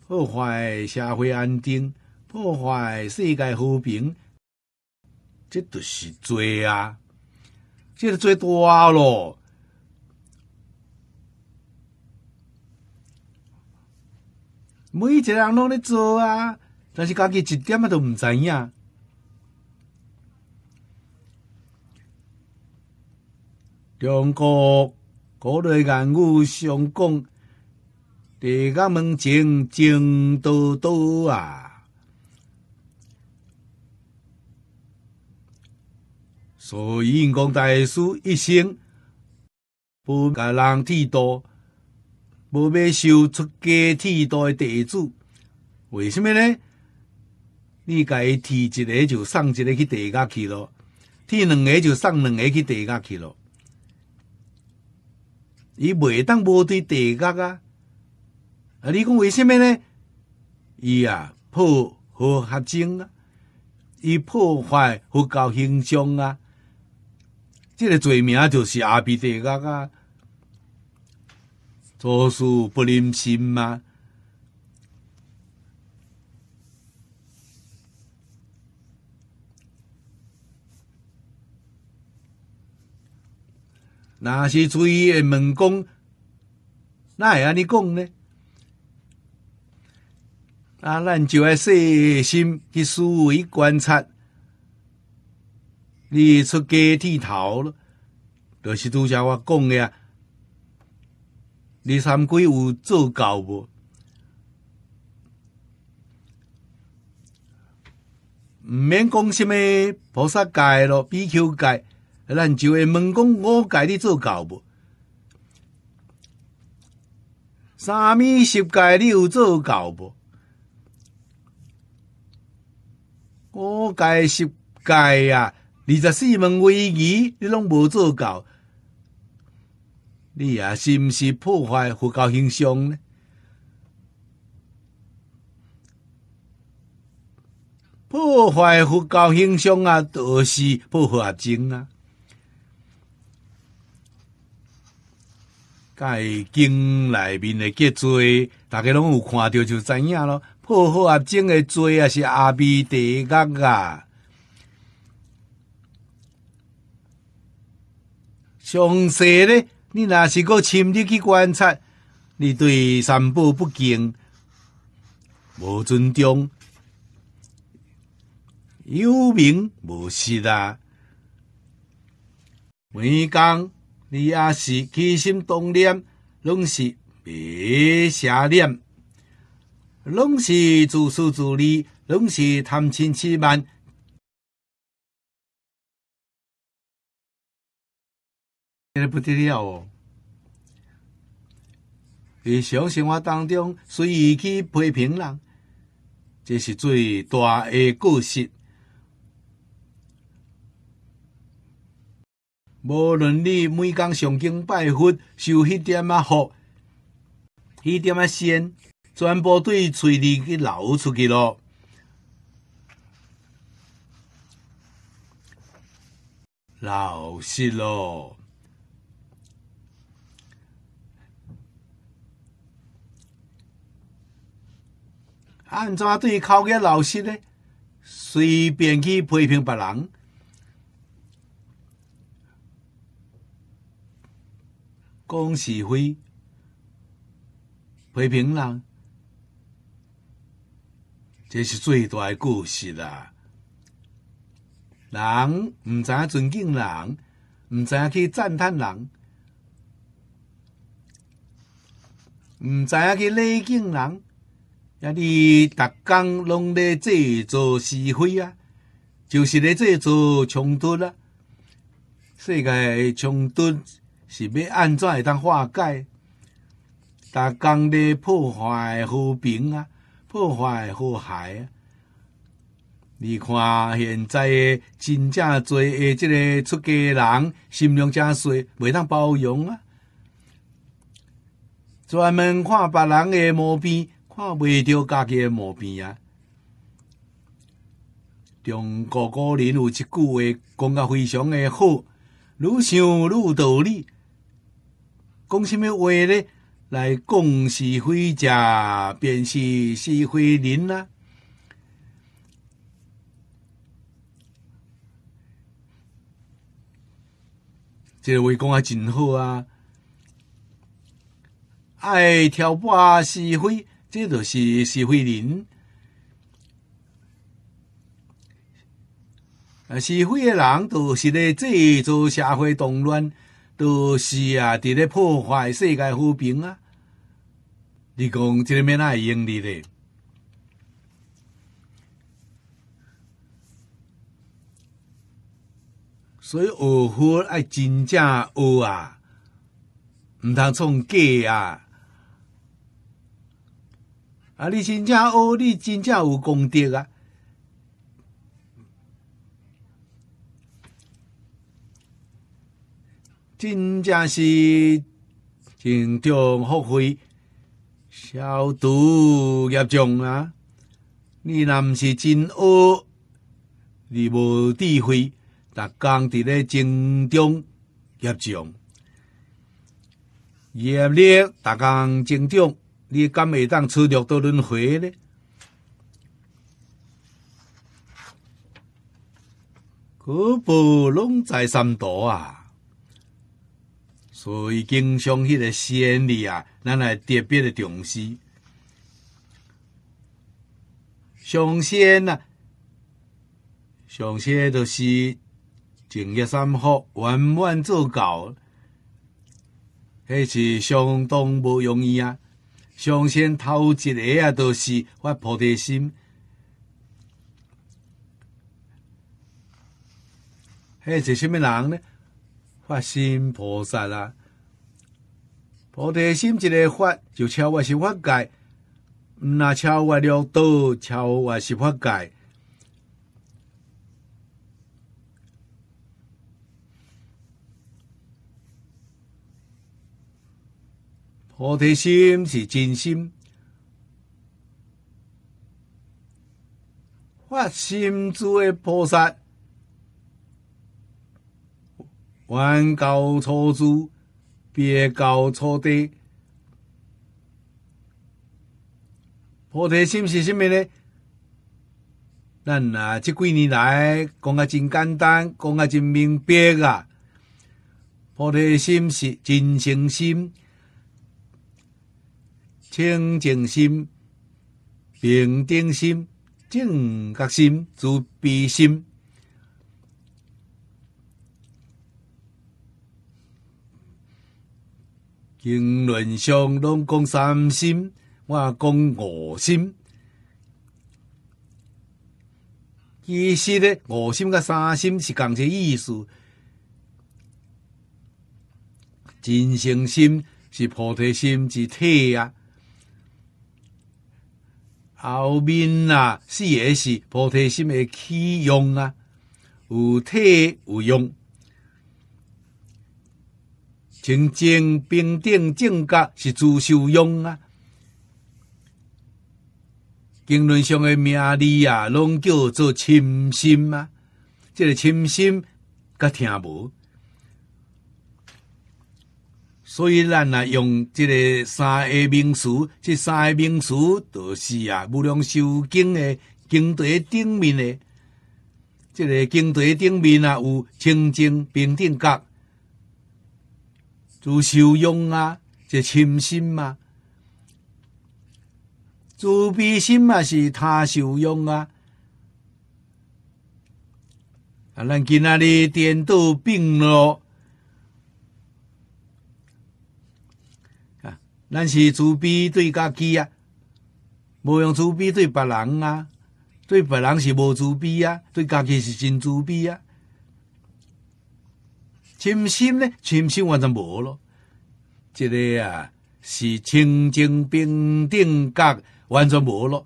破坏社会安定，破坏世界和平，这都是罪啊！这罪大咯。每一个人拢在做啊，但是家己一点都唔知影。中国古代言语上讲，地甲门前争多多啊。所以，印光大师一生不甲人剃刀，不被收出家剃刀的地主，为什么呢？你家剃一个就送一个去地家去了；剃两个就送两个去地家去了。伊袂当无伫地狱啊！啊，你讲为虾米呢？伊啊破和合经啊，伊破坏佛教形象啊，这个罪名就是阿鼻地狱啊，做事不忍心啊。那是注意的门工，那会安尼讲呢？啊，咱就爱细心去思维观察，你出家剃头，了，就是都则我讲的啊。你三规有做到无？毋免讲什么菩萨戒咯，比丘戒。咱就会问讲，我该你做够不？三米十界你有做够不？我该十界啊，二十四门威仪你拢无做够，你啊是毋是破坏佛教形象呢？破坏佛教形象啊，都是破坏经啊。在经内面的结罪，大家拢有看着就知影咯。破坏经的罪也是阿鼻地狱啊！上细咧，你若是个深入去观察？你对三宝不敬，无尊重，有名无实啦。每讲。你也是起心动念，拢是没瞎念，拢是自私自利，拢是贪嗔痴慢，不得了哦！日常生活当中随意去批评人，这是最大的过失。无论你每工上京拜佛，受迄点仔福，迄点仔仙，全部对嘴里去流出去咯。老实咯，安怎对口个老实呢？随便去批评别人。讲是非，批评人，这是最大的故事啦。人毋知影尊敬人，毋知影去赞叹人，毋知影去礼敬人，也你逐工拢咧制造是非啊，就是咧制造冲突啊，世界冲突。是要安怎会当化解？但工业破坏和平啊，破坏和谐啊！你看现在真正做诶，即个出家人心量真小，未当包容啊。专门看别人诶毛病，看未着自己诶毛病啊。中国古人有一句话讲得非常诶好，愈想愈有道理。讲什么话呢？来，共是非家便是是非人呐。这个话讲啊，真好啊！爱挑拨是非，这就是是非人。啊，是非诶，人就是咧制造社会动乱。都是啊，伫咧破坏世界和平啊！你讲即个面哪会用你咧？所以学佛爱真正学啊，毋通从假啊！啊，你真正学，你真正有功德啊！真正是成长福慧，消毒业障啊，你若毋是真恶，你无智慧，逐讲伫咧成长业障，业力逐讲成长，你敢会当出续都轮回咧？古布拢在三多啊！所以，经商迄个先例啊，咱来特别的重视。上先啊，上先著是正业三福圆满做够，迄是相当无容易啊。上先，头一个啊，著是发菩提心。迄是什么人呢？发心菩萨啊，菩提心一个发，就超越是法界，那超越六道，超越是法界。菩提心是真心，发心诸位菩萨。高高错主，别高错低。菩提心是甚么呢？咱啊，这几年来讲啊真简单，讲啊真明白啊。菩提心是真诚心、清净心、平等心、正觉心、慈悲心。经论上拢讲三心，我讲五心。其实咧，五心甲三心是共一个意思。真心是菩提心之体啊，后面啊四也是菩提心的起用啊，有体有用。清净平等正觉是自受用啊！经论上的名字啊，拢叫做“清心啊。这个“清心，甲听无，所以咱啊用即个三个名词，即三个名词都是啊无量寿经的经题顶面的。这个经题顶面啊有清净平等觉。自受用啊，这谦心嘛，自悲心嘛是他受用啊。啊，咱今仔日颠倒病咯。啊，咱是自悲对家己啊，无用自悲对别人啊，对别人是无自悲啊，对家己是真自悲啊。禅心呢，禅心完全无咯。这个啊，是清净平等觉，完全无咯。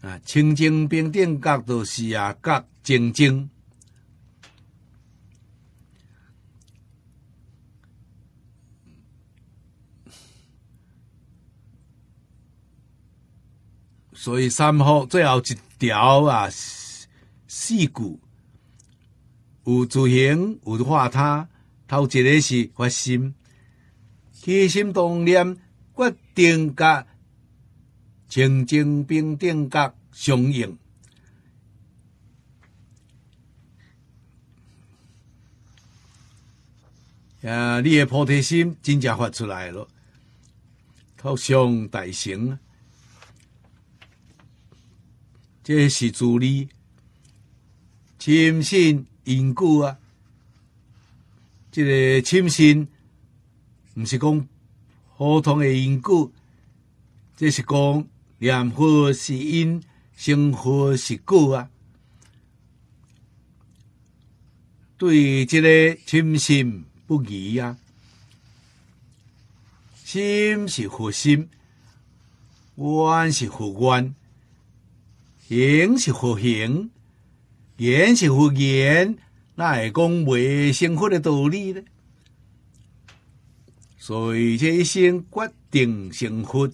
啊，清净平等觉就是啊，觉清净。所以三福最后一条啊，四句。有自行，有化他。头一个是发心，起心动念决定甲清净平等甲相应。啊，你的菩提心真正发出来了，托向大成，这是助你，坚信。因果啊！这个亲信，毋是讲普通诶因果，这是讲念佛是因，生佛是果啊。对即个亲信不疑啊！心是佛心，愿是佛愿，行是佛行。言是佛言，那会讲未生活的道理呢？所以这一生决定生活，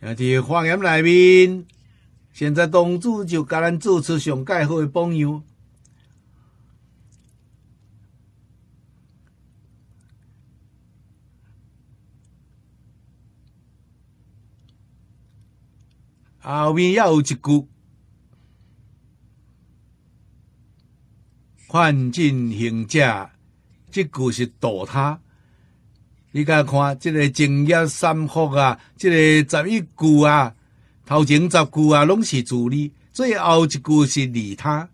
啊！在花言内面，现在东主就甲咱们做出上盖好榜样。后面还有一句“患进行者”，这句是躲他。你家看，这个“敬业三福”啊，这个十一句啊，头前十句啊，拢是助力。最后一句是离他，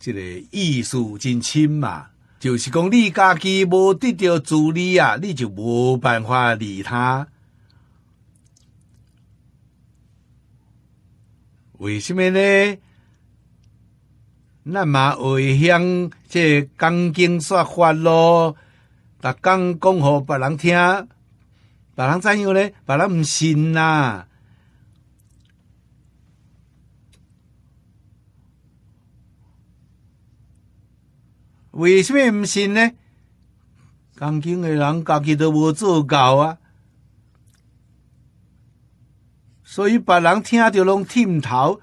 这个意思真深嘛，就是讲你家己无得到助力啊，你就无办法离他。为什么呢？那嘛会向这钢筋说法咯？把讲讲给别人听，别人怎样呢？别人唔信呐。为什么唔信呢？钢筋嘅人家己都无做够啊。所以别人听到拢点头，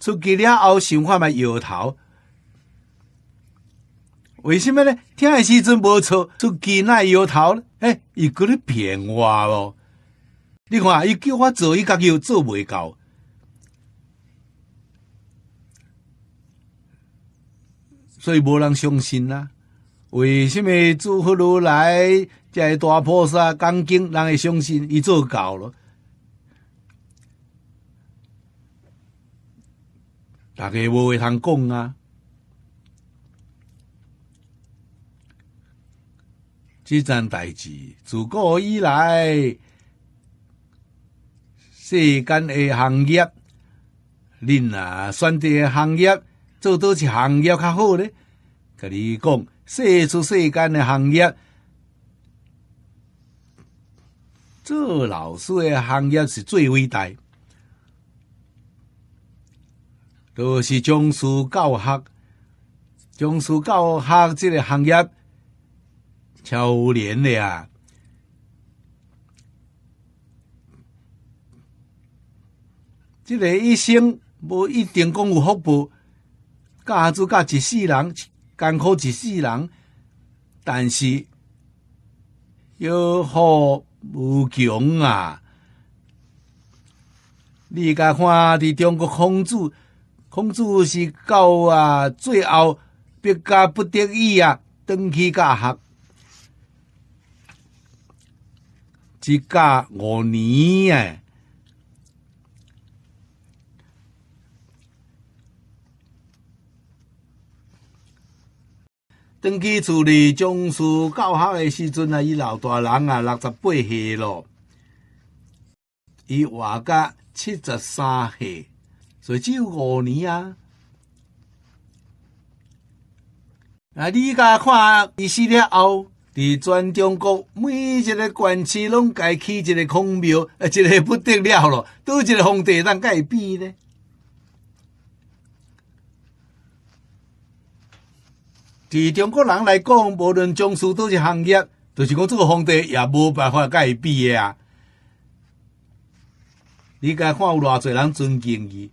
出去了后想法嘛摇头，为什么呢？听的时阵无错，出去那摇头，哎，伊嗰咧骗我咯！你看，伊叫我做，伊家己又做袂到，所以无人相信啦。为什么？诸佛如来这大菩萨讲经，人会相信，伊做够了。大家无话通讲啊！即件代志自古以来，世间诶行业，恁啊选择行业做倒一行业较好咧？甲你讲，世出世间诶行业，做老师诶行业是最伟大。都是江苏教学，江苏教学这个行业超年的啊！这个医生无一定讲有福报，教子教一世人，艰苦一世人，但是有好无穷啊！你家看伫中国孔子。孔子是到啊最后，逼家不得已啊，登基教学，只教五年诶。登基处理中苏教学的时阵啊，伊老大人啊，六十八岁咯，伊活到七十三岁。所以只有五年啊！啊，你家看，伊死了后，伫全中国每一个县市拢家起一个孔庙，啊，一个不得了咯！倒一个皇帝，咱敢会比呢？伫中国人来讲，无论从事倒一行业，就是讲这个皇帝也无办法甲会比啊！你家看有偌侪人尊敬伊？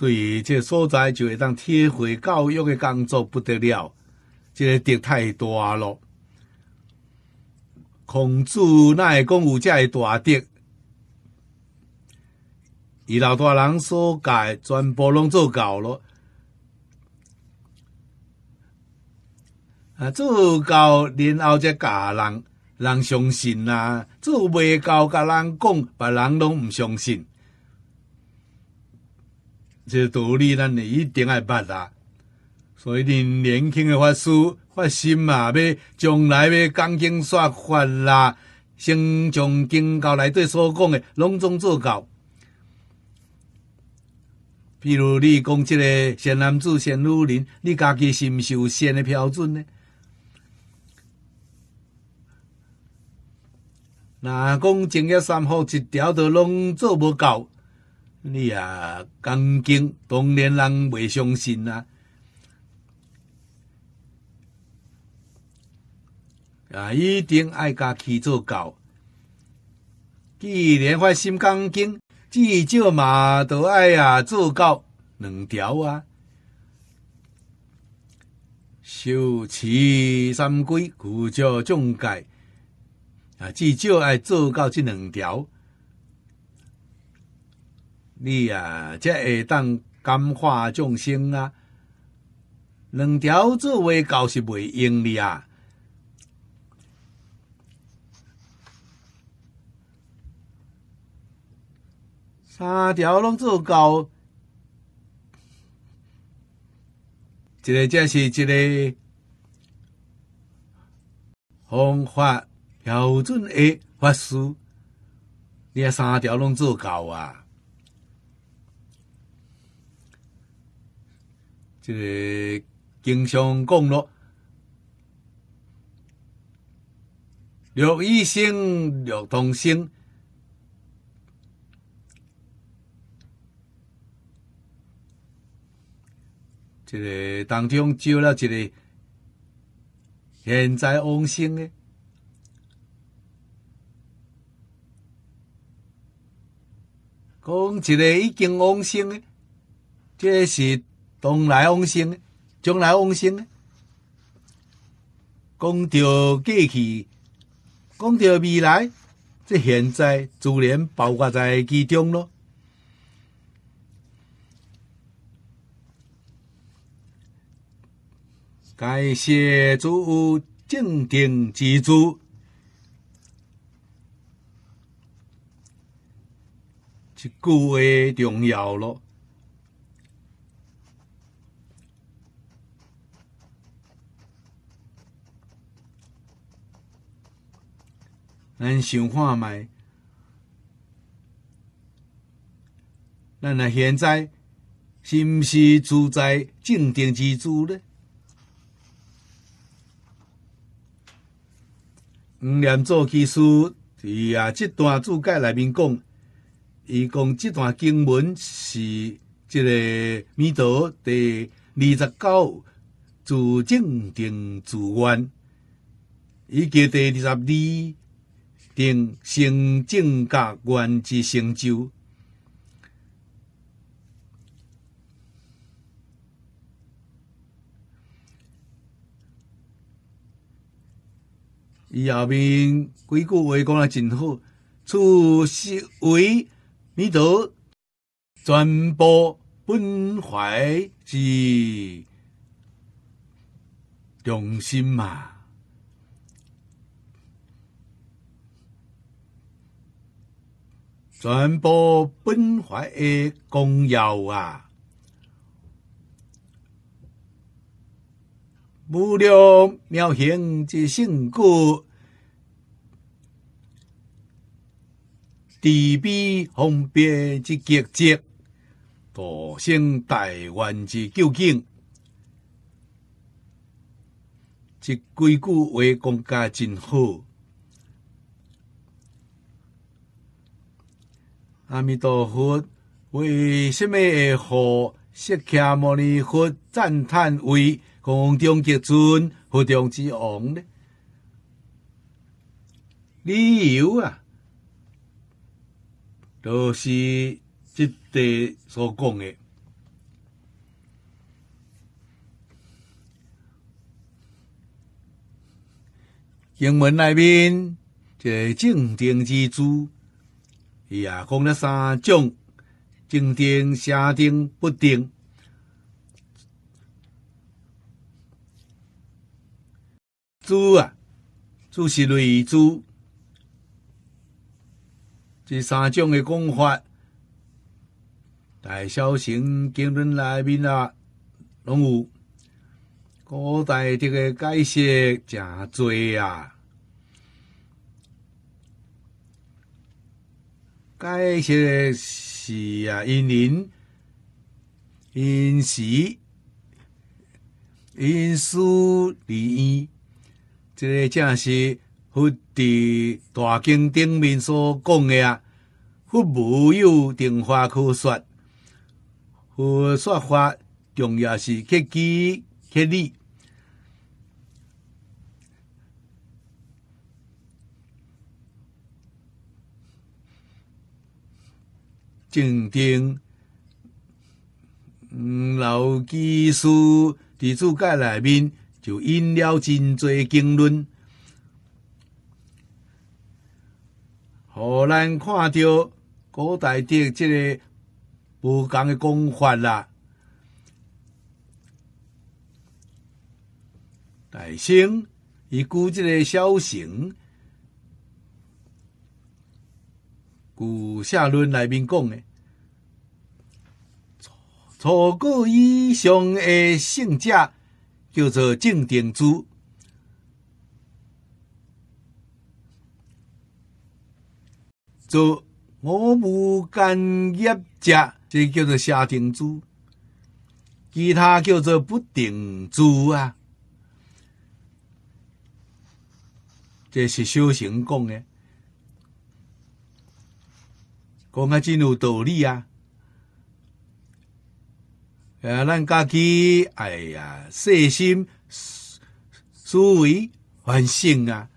对于这所在，就会当贴会教育的工作不得了，这德太大咯。孔子那讲有这大德，伊老大人所解全部拢做够咯。啊，做够然后才教人，人相信啦。做未够甲人讲，别人拢毋相信。即道理，咱一定爱捌啦。所以，连年轻的法师发心嘛，要将来要讲经说法啦，先从经教内底所讲的，拢总做到。譬如你讲即个善男子、善女人，你家己是毋是有善的标准呢？若讲正业三好一条都拢做无够。你啊，《金经》当年人未相信啊。啊，一定爱家去做到。既然发《心经》，至少嘛，都爱啊做够两条啊。修持三规，古教众戒，啊，至少爱做到这两条。你啊，才会当感化众生啊！两条做话教是袂用的啊，三条拢做教，一个才是一个方法标准的法师。你三条拢做教啊！一个经常讲咯，六一生六同生，这个当中招了一个现在往星的，讲一个已经往星的，这是。东来往生，将来往生，讲到过去，讲到未来，这现在自然包括在其中咯。该谢主正定，之主，一句话重要咯。咱想看卖，咱啊，现在是毋是住在正定之主呢？《黄念祖居书伫啊即段注解内面讲，伊讲即段经文是即个《弥陀》第二十九主正定主愿，伊叫第二十二。令圣正教观之成就。伊后面几句话讲得真好，处世为弥陀传播本怀之中心嘛。传播本怀的供要啊，无量妙行之胜果，地悲方便之结集，大圣大愿之究竟，这几句话讲得真好。阿弥陀佛，为什么和释迦牟尼佛赞叹为“空中之尊，佛中之王”呢？理由啊，就是这地所讲的。英文那边，这正定之主。伊啊，讲了三种：正定、下定、不定。珠啊，主是瑞珠。这三种的讲法，在《小乘经论》内面啊，拢有。古代这个解释真多啊！这些是啊，因人、因时、因事而异，这个正是佛伫大经顶面所讲的啊。佛无有定法可说，佛说法重要是克己克理。正定老居士在主界内面就引了真多经论，互咱看到古代的即个不共的讲法啦。大圣，伊举即个小圣。古下论内面讲的，错过以上的性质叫做正定珠。做我无干业者，这叫做下定珠；其他叫做不定珠啊。这是小行讲的。讲啊，真有道理啊！诶，呀，咱家己哎呀，细心思维反省啊，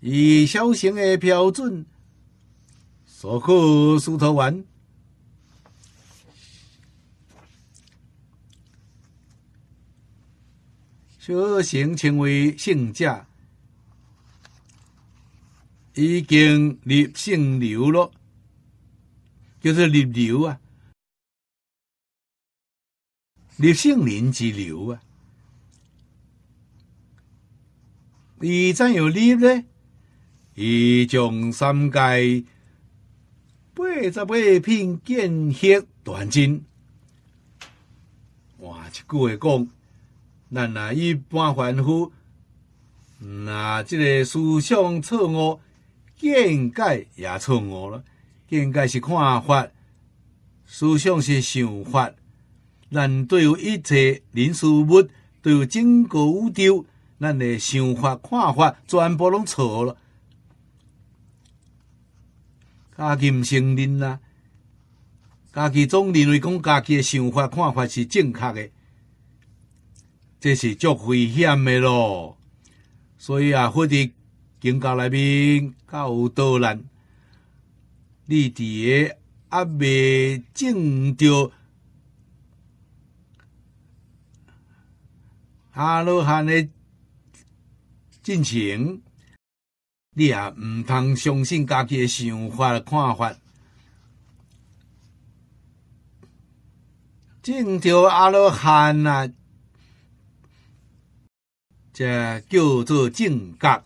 以小行的标准，所可殊途完，小行成为圣者。已经立姓流了，叫做立流啊，立姓林之流啊。伊真有立咧，伊从三界八十八品见血断金。哇，一句话讲，咱若一般凡夫，若即个思想错误。见解也错误了，见解是看法，思想是想法。咱对一切人事物对有正确误丢，咱的想法看法全部拢错了。家己毋承认啦，家己总认为讲家己的想法看法是正确的，这是足危险的咯。所以啊，或者。宗教内面较有多难，你伫个阿未证着阿罗汉的进程，你也毋通相信家己的想法看法。正着阿罗汉啊，即叫做正觉。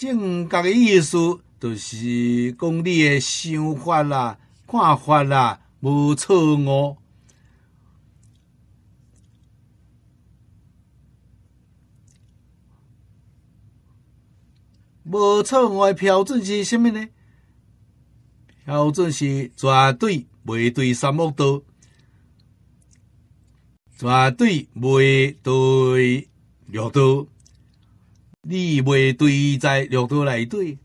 正确的意思就是，讲理的想法啦、看法啦，无错误。无错误的标准是啥物呢？标准是绝对，袂对，三木多，绝对，袂对，两多。你袂对在六道内底，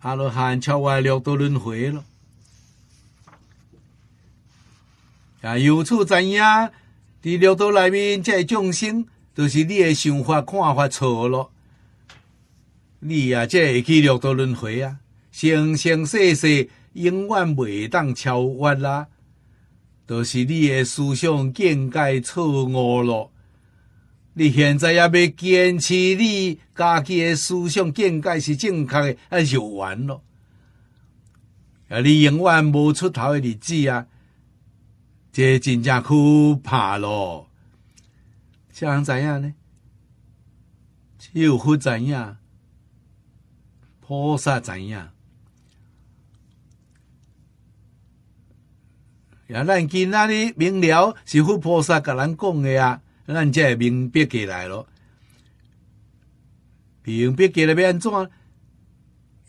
阿罗汉超越六道轮回咯。啊，由此知影，伫六道内面，这众生都是你诶想法看法错咯。你啊，这会去六道轮回啊，生生世世永远袂当超越啦，都是你诶思想境界错误咯。你现在也未坚持你家己诶思想见解是正确诶，那就完咯。啊，你永远无出头诶日子啊，这真正可怕咯。人怎样呢？只有佛怎样？菩萨怎样？啊，咱今仔日明了是佛菩萨甲咱讲诶啊。咱遮个明白过来咯，明白过来要安怎？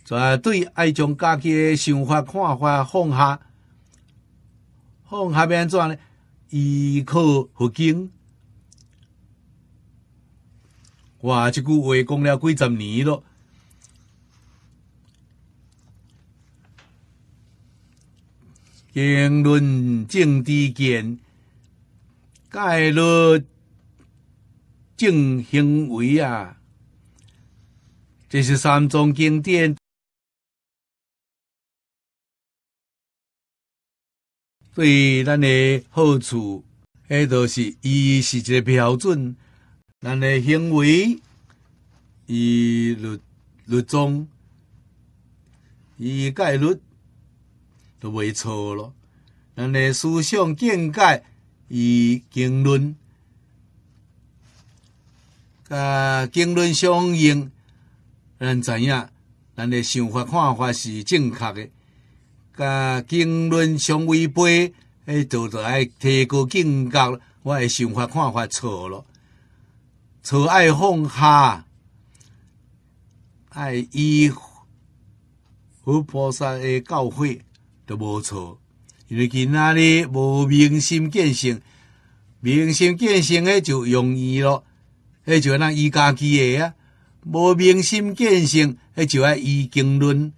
绝对爱将家己的想法、看法放下，放下要安怎呢？依靠佛经。哇，即句话讲了几十年咯。经论政治见，概了。正行为啊，这是三宗经典对咱的好处，那都是依是一个标准，咱的行为以律律宗以戒律都未错了，咱的思想境界以经论。甲经论相应，咱知影，咱的想法看法是正确的。甲经论相违背，迄就就爱提高境界，我的想法看法错了，错爱放下，爱依佛菩萨的教诲都无错，因为今仔日无明心见性，明心见性诶就容易咯。迄就那依家己诶啊，无明心见性，迄就爱依经论，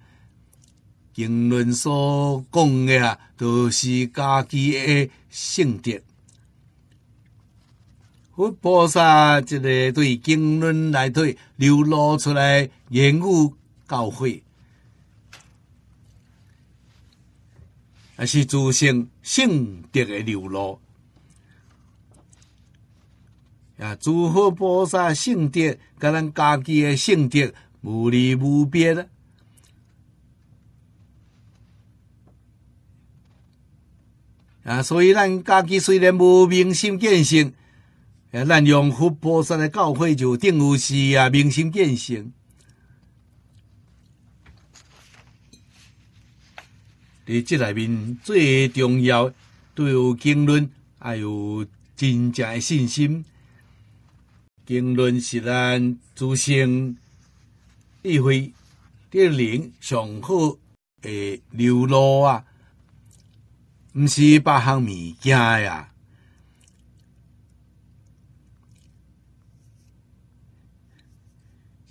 经论所讲诶啊，都是家己诶性德。佛菩萨一个对经论内底流露出来言语教诲，也是自性性德诶流露。啊！诸佛菩萨圣德，甲咱家己诶圣德无离无别啊！所以咱家己虽然无明心见性，啊，咱用佛菩萨诶教诲就定有是啊，明心见性。伫这内面最重要，对经论还有真正诶信心。经纶是咱祖先智慧、德灵上好诶流露啊，毋是八项物件啊。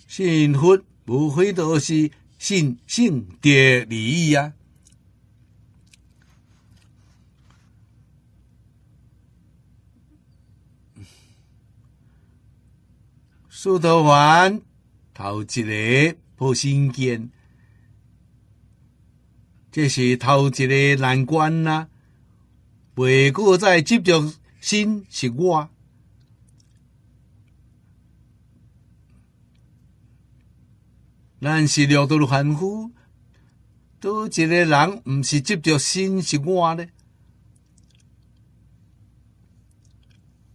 信佛无非都是信圣德而已啊。梳头环，头一个破心间，这是头一个难关呐。未过再执着心是我，咱是遇到凡夫，多一个人毋是执着心是我呢？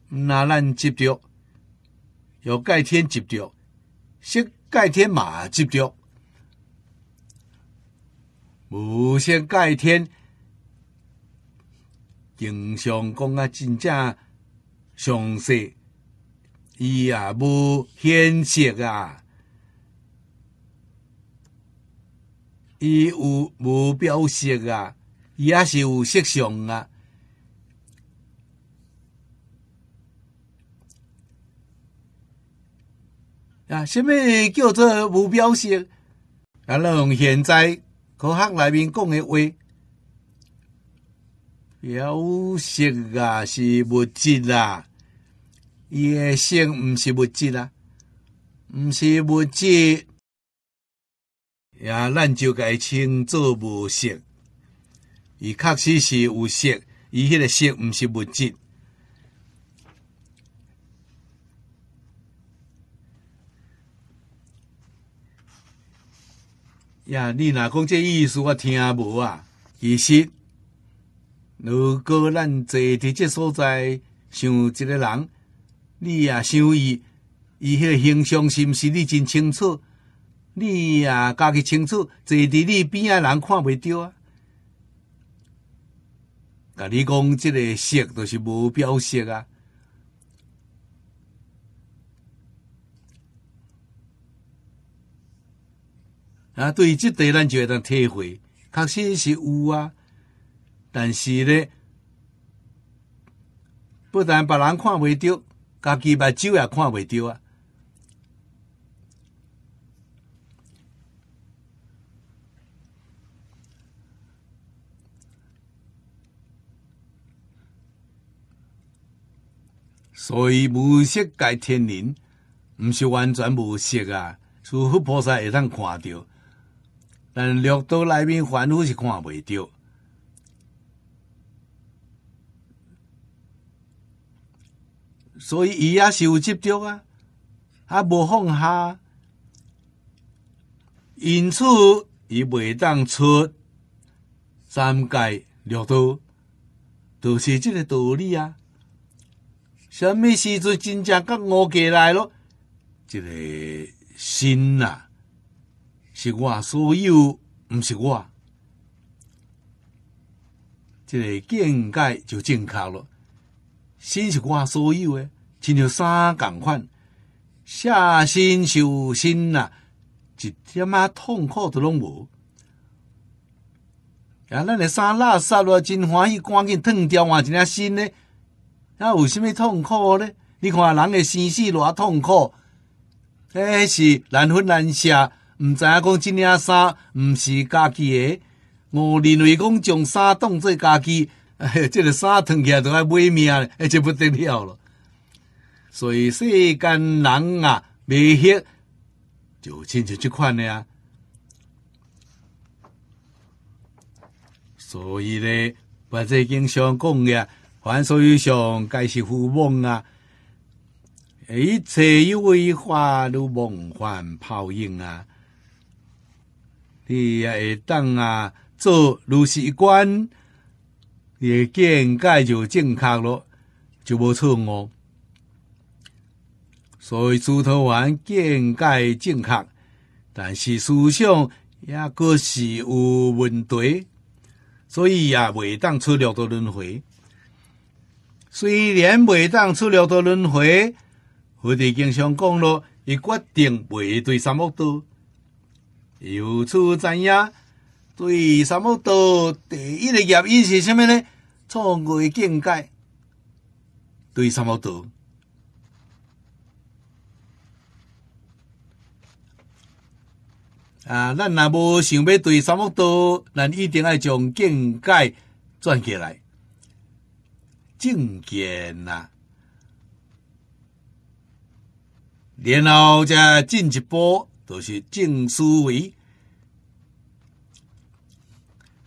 哪能执着？有盖天接着，先盖天马接着，无先盖天，经常讲啊，真正详细，伊啊无现实啊，伊有无表识啊，伊阿是有色相啊。啊，什么叫做无标识？咱用现在科学内面讲的话，标识啊是物质啦，伊的色毋是物质啦，毋是物质，呀，咱就该称作无色。伊确实是有色，伊迄个色毋是物质。呀，你若讲这意思？我听无啊。其实，如果咱坐伫这所在，想一个人，你也想伊，伊迄个形象是毋是你真清楚？你也家己清楚，坐伫你边啊人看袂着啊。甲你讲，即个色著是无标识啊。啊，对即这咱就会当体会，确实是有啊。但是咧，不但别人看袂着，家己目睭也看袂着啊。所以无色界天人，毋是完全无色啊，是佛菩萨会当看着。但绿岛内面反复是看袂到。所以伊也是有执着啊，还无放下，因此伊袂当出三界六道，都是这个道理啊。什么时阵真正给我过来咯？这个心呐。是我所有，毋是我，这个见解就正确咯。心是我所有诶，亲像三共款？下心修心呐，一点啊痛苦都拢无。啊，咱诶衫垃圾咯，真欢喜赶紧扔掉换一领新诶。那有啥物痛苦咧？你看人诶生死偌痛苦，迄是难分难舍。毋知影讲即领衫毋是家己的，我认为讲将衫当做家俱，这个衫脱起来都爱买命，哎，就不得了了。所以世间人啊，未晓就亲像即款的啊。所以咧，把这根相讲嘅，凡所有相，皆是浮梦啊！一切有为法，如梦幻泡影啊！你也会当啊做律师官，也见解就正确了，就无错误。所以朱德环见解正确，但是思想也还是有问题，所以也袂当出六道轮回。虽然袂当出六道轮回，我哋经常讲咯，伊决定袂对三恶多。由此知影，对什么多？第一个原因是什么呢？错误的境界。对什么多？啊，咱若无想要对什么多，咱一定爱将境界转起来，境界呐，然后再进一步。都是正思维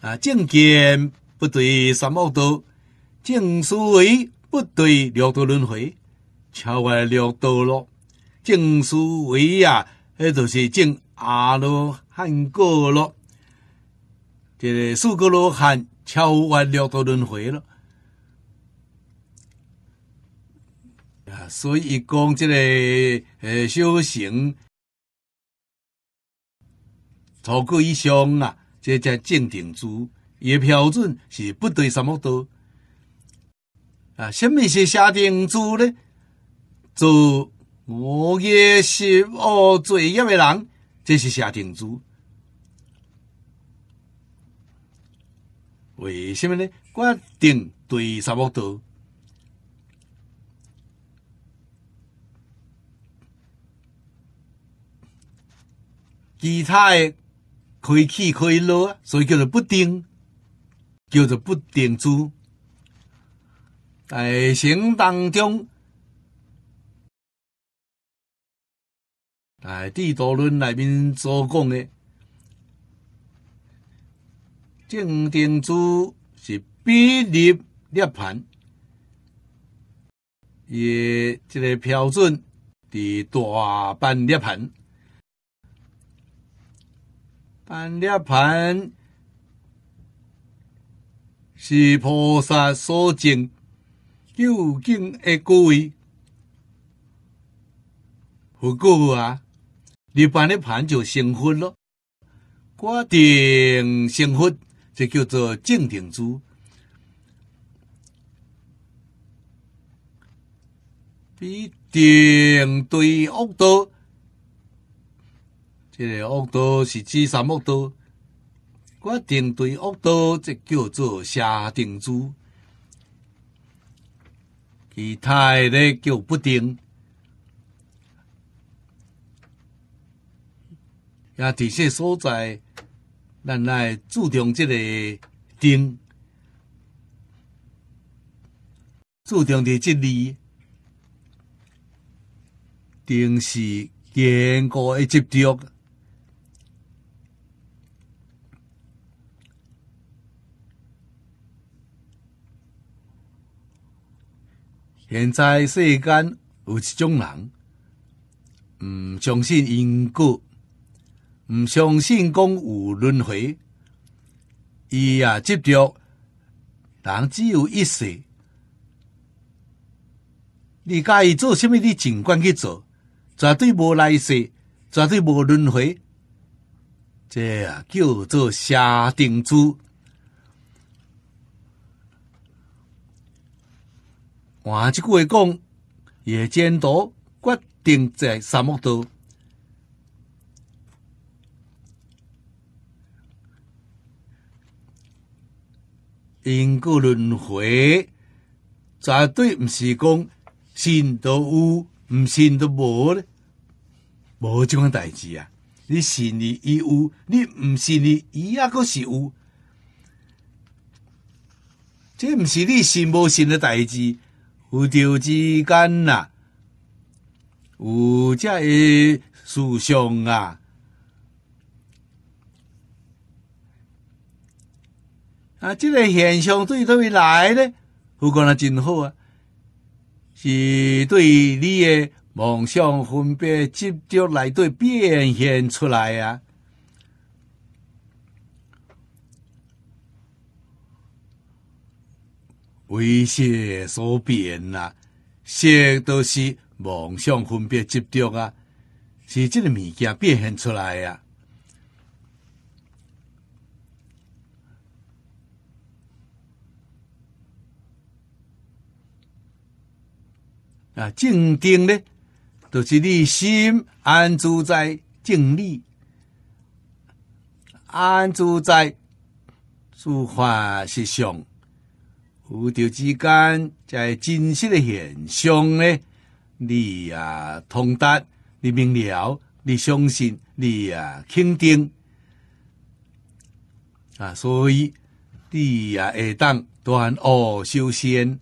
啊，正见不对三恶道，正思维不对六道轮回，超越六道咯。正思维啊，那就是正阿罗汉果咯。这个四格罗汉超越六道轮回了啊，所以讲这个呃修行。超过以上啊，这叫正定珠，也标准是不对什么多啊。什么是下定珠呢？做五业、十恶、罪业的人，这是下定珠。为什么呢？规定对什么多？其他。的可以起可以落啊，所以叫做不定，叫做不定珠。在行当中，在《地图论》内面所讲的，正定珠是比例涅槃，也这个标准的大般涅槃。安涅盘是菩萨所证究竟的故为。佛过啊，你办的盘就成佛了，挂定成佛，就叫做正定珠，必定对恶多。这个屋道是指什么道？我定对屋道，即叫做下定珠，其他咧叫不定。也伫些所在，咱来注重即个定，注重伫即里定是坚固而执着。现在世间有一种人，毋相信因果，毋相信讲有轮回，伊也执着，人只有一世，你家己做甚么，你尽管去做，绝对无来世，绝对无轮回，这啊叫做下定注。换一句话讲，业间多，决定在沙漠多因果轮回。绝对毋是讲信都有，毋信都无咧，无这款代志啊！你信你伊有，你毋信你伊抑个是有，这毋是你信无信的代志。宇宙之间啊，有遮个思想啊，啊，这个现象对倒们来呢，不管它真好啊，是对你的梦想分别执着来对变现出来啊。为识所变呐，都是妄想分别执着啊，是即个物件变现出来啊。啊，正定呢，就是你心安住在静理安住在诸法实相。五条之间，在真实的现象呢，你啊通达，你明了，你相信，你啊肯定啊，所以你啊会当断恶修仙。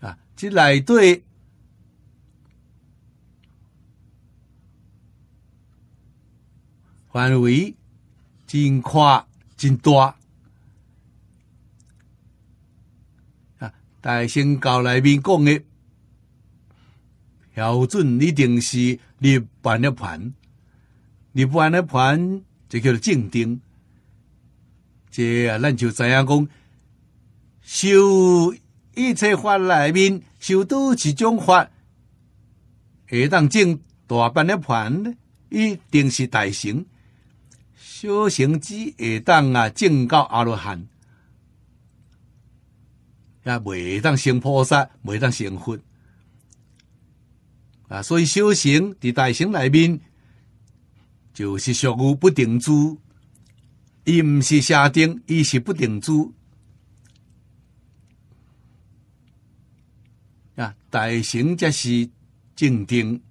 啊，即来对。范围真宽，真大啊！大兴教内面讲的，标准一定是立办了盘，立办了盘就叫做正定。即啊，咱就知影讲，修一切法内面，修多一种法，下当正大办了盘，一定是大兴。修行只会当啊，证到阿罗汉，也未当生菩萨，未当成佛啊。所以修行伫大乘内面，就是属于不定珠，伊毋是下定，伊是不定珠啊。大乘则是正定。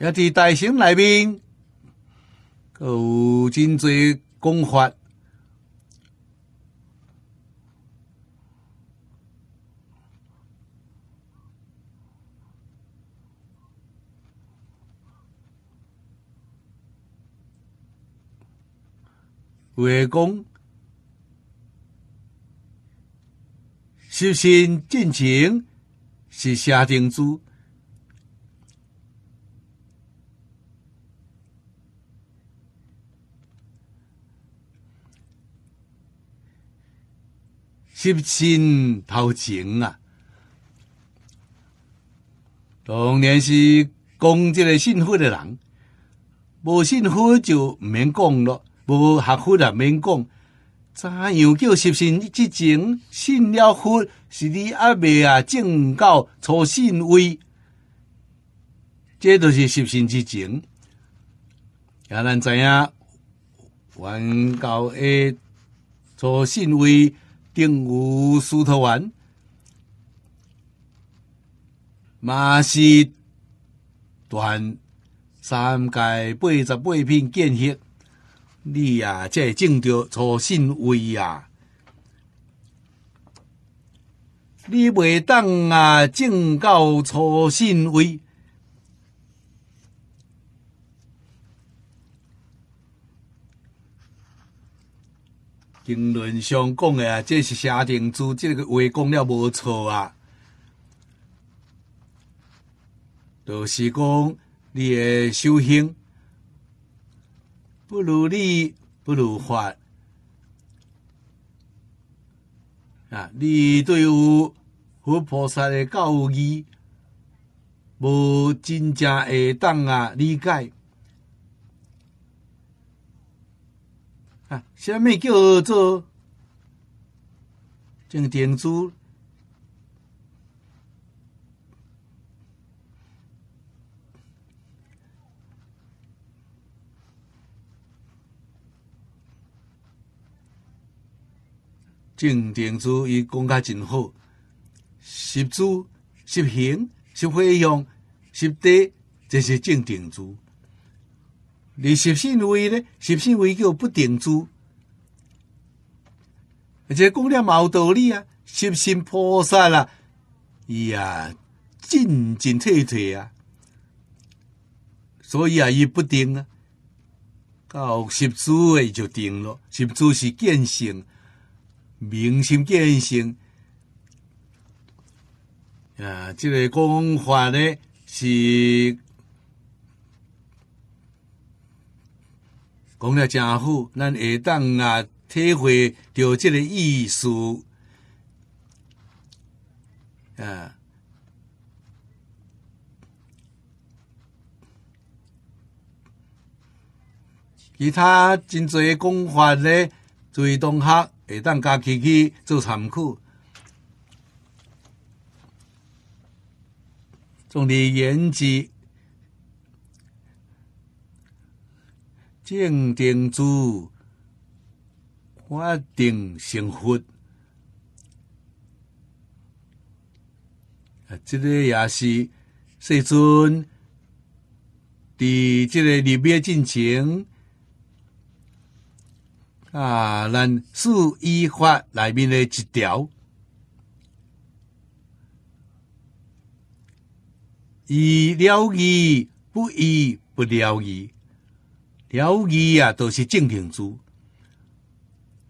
也伫大神内面，有真侪讲法，修是定主。积信偷情啊！当然是讲这个信佛的人，无信佛就毋免讲咯，无学佛也免讲。怎样叫积信之情？信了佛，是你阿未啊，正到初信位，这都是积信之情。也咱知影，原教诶，初信位。定无输脱完，嘛是短三界八十八品见血，你啊，这种着初信位啊，你袂当啊种到初信位。评论上讲的啊，这是《舍定珠》这个话讲了无错啊，就是讲你的修行，不如理不如法啊！你对于佛菩萨的教义，无真正会当啊理解。啊，虾米叫做正定珠？正定珠伊讲甲真好，习珠、习平、十飞扬、十德，就是正定珠。你习性微咧，习性微叫不定住，而且讲了毛道理啊，习性菩萨啦，伊啊进进退退啊，所以啊伊不定啊，到习住的就定了，习住是见性，明心见性，啊，这个讲法呢是。讲了真好，咱下当啊体会到即个意思，啊，其他真侪讲法咧，做同学下当家己去做参考，总理言之，正定住，我定成佛。啊，这个也是世尊伫这个入灭进行啊，咱寺依法内面的一条，以了义不义不了义。了义啊，都是正定珠；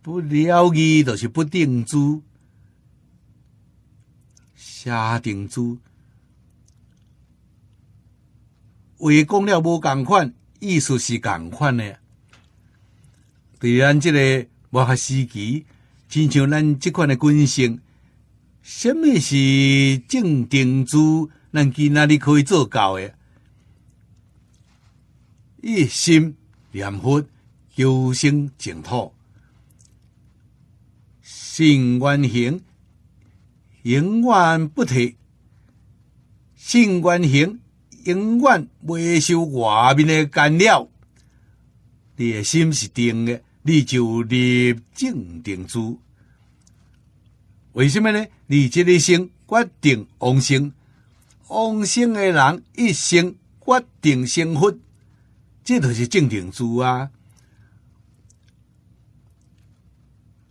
不了义，都是不定珠。下定珠，话讲了无共款，意思是共款的。对咱即个文学时期，亲像咱即款的军性，什么是正定珠？咱今仔日可以做到的？一心。念佛，修心净土，性愿行永远不退，性愿行永远未受外面的干扰。你的心是定的，你就立正定住。为什么呢？你这一生决定往生，往生的人一生决定生活。这都是正定珠啊！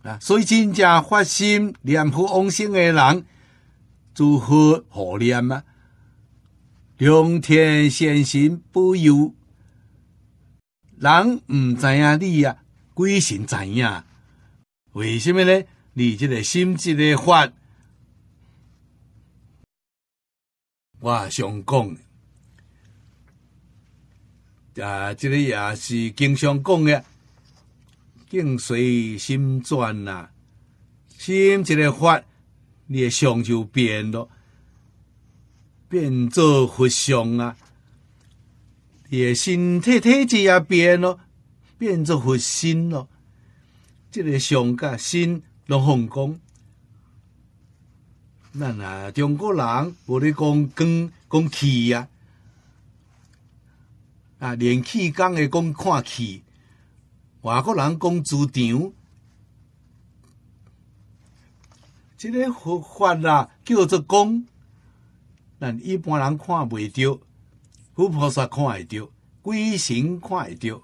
啊，所以真正发心、念佛、往生的人，如何可怜吗？良田善心不有，人唔知呀你啊，鬼神知呀。为什么呢？你这个心，这个发，我想讲。啊，这个也是经常讲的，境随心转呐，心一个法，你的相就变了，变做佛相啊，你的身体体质也变了，变做佛心了，这个相甲心拢放讲。咱啊，中国人，无咧讲根讲气啊。啊，连气功的讲看气，外国人讲主场，这个佛法啦叫做功，但一般人看袂着，佛菩萨看会着，鬼神看会着，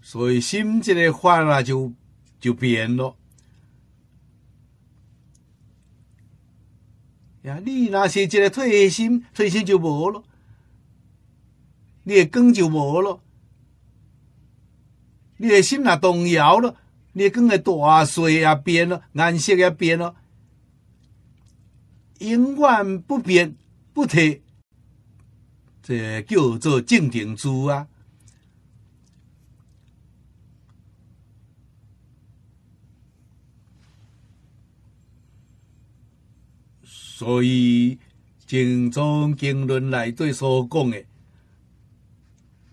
所以心这个换啊、就就变了。你若是一个退心，退心就无咯，你的根就无咯，你的心也动摇了，你的根的大小也变咯，颜色也变咯，永远不变不退，这叫做正定珠啊。所以，正宗经论内底所讲的，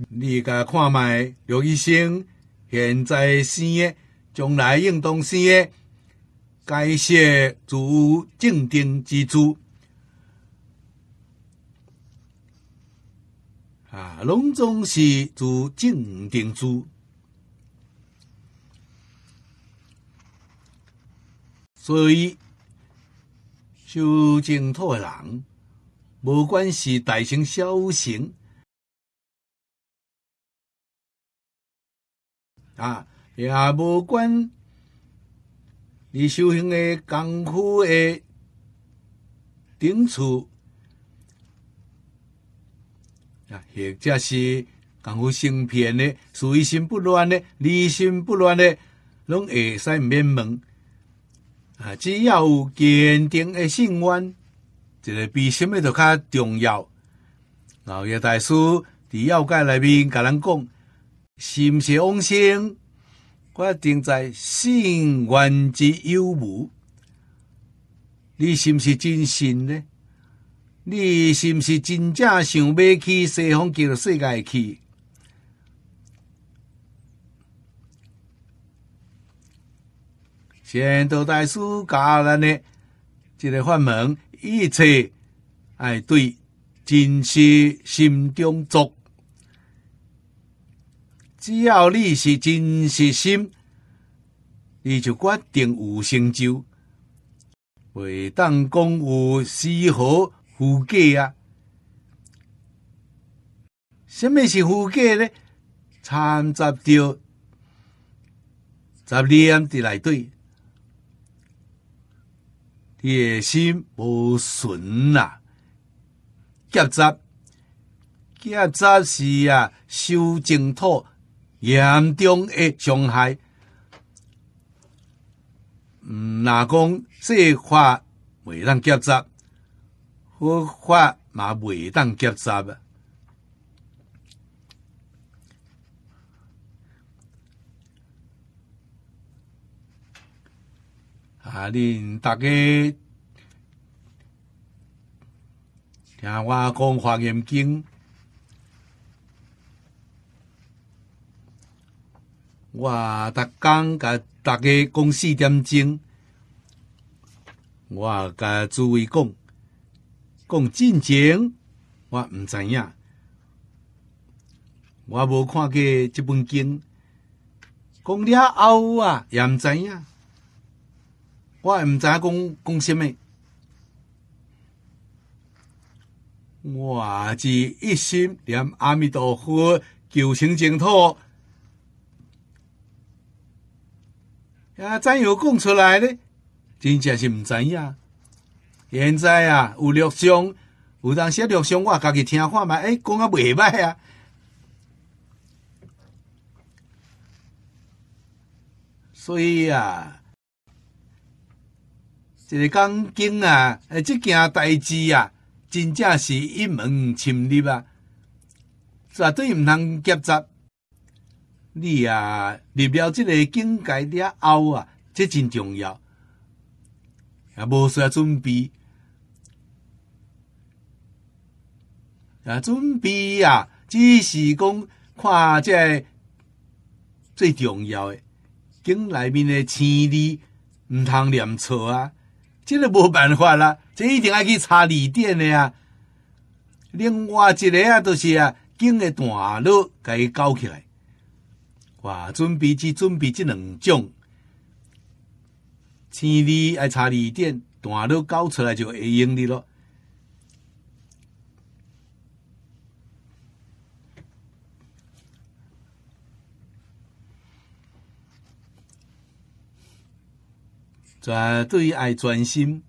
你甲看卖六一生现在生的，将来应当生的，该些属正定之主。啊，拢总是属正定主。所以。修净土的人，无管是大乘、小乘，啊，也无管你修行的功夫的顶次，啊，或者是功夫成片的、随心不乱的、离心不乱的，拢会使免问。啊！只要有坚定的信念，就个比什么都较重要。老爷大师伫妖怪内面甲咱讲：是不是往生？我定在信愿之有无。你是不是真信呢？你是不是真正想要去西方极乐世界去？印道大师教咱的，这个法门，一切哎，对，真实心中做。只要你是真实心，你就决定有成就。袂当讲有丝毫副给啊！什么是副给呢？参杂着杂念的来对。野心无纯啦，劫责，劫责是啊，修净土严重的伤害。若讲这话袂当劫责，佛话嘛袂当劫责啊！恁大家听我讲《华严经》，我逐工甲大家讲四点钟。我甲诸位讲，讲进前，我毋知影。我无看过即本经，讲了后啊，也毋知影。我唔知讲讲什么，我是一心念阿弥陀佛，求生净土。啊，怎讲出来咧，真正是毋知影。现在啊，有录像，有当时录像，我家己听看嘛，哎，讲啊未歹啊。所以啊。一个讲经啊，诶，这件代志啊，真正是一门深历啊，绝对毋通夹杂。你啊，入了这个境界了后啊，这真重要。啊，无要准备。啊，准备啊，只是讲看这最重要的，经内面的字你唔通念错啊。这个无办法啦，这一定爱去查字典的啊。另外一个啊，就是啊，经的断路该搞起来。我准备只准备这两种，先你爱查字典，段落搞出来就会用的咯。对爱专心，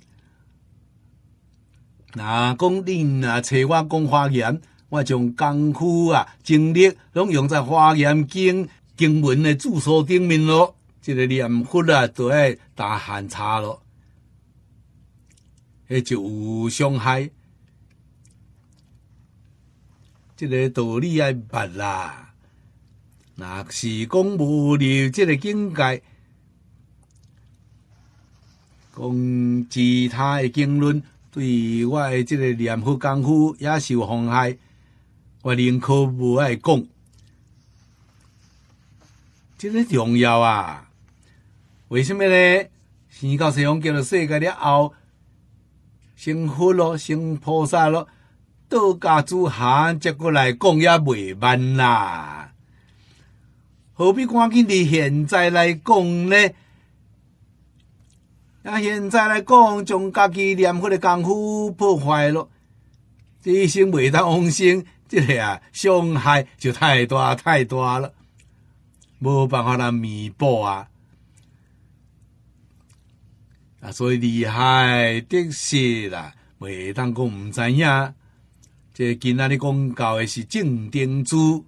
那讲恁啊，找我讲花言，我将功夫啊、精力拢用在花言经经文的注疏顶面咯。这个念佛啊，就爱大汗差咯，迄就有伤害。这个道理爱捌啦，若是讲无了，即个境界。讲其他的经论，对我即个念佛功夫也是有妨害，我宁可无爱讲，这个重要啊！为什么呢？生到西方叫做世界了后，成佛咯，成菩萨咯，道家诸行，再过来讲也未慢啦。何必赶紧伫现在来讲呢？啊，现在来讲，将家己念佛的功夫破坏了，这一生未当安心，这个啊伤害就太大太大了，无办法来弥补啊！啊，所以厉害的是啦，未当讲毋知影。这今仔日讲到的是正定珠。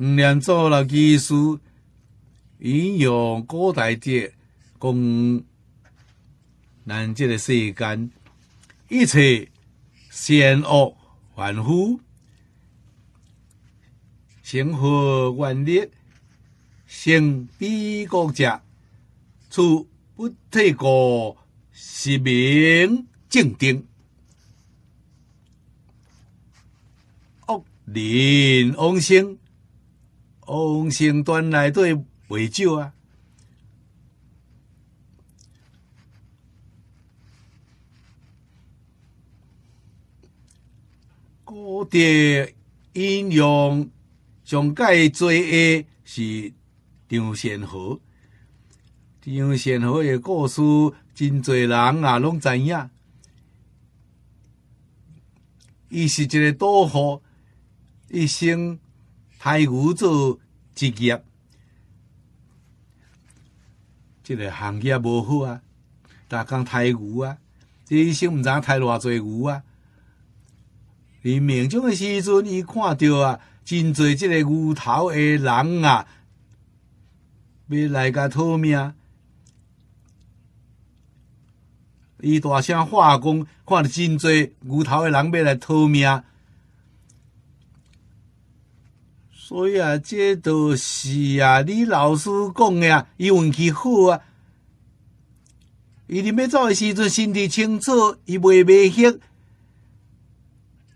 毋连做了技术，应用古代节，讲人即个世间一切善恶万夫，成何万利，先彼国家，处不退过，时民正定，恶人往生。红星端内底袂少啊，古代阴阳上界最下是张献河，张献河的故事真侪人也拢知影，伊是一个多客，一生。杀牛做职业，即个行业无好啊！大讲杀牛啊，医生毋知杀偌侪牛啊。伊冥中诶时阵，伊看着啊，真侪即个牛头诶人啊，要来甲讨命。伊大声话讲，看着真侪牛头诶人要来讨命。所以啊，这都是啊，你老师讲的啊，伊运气好啊。伊临要走的时阵，心体清楚，伊袂畏怯。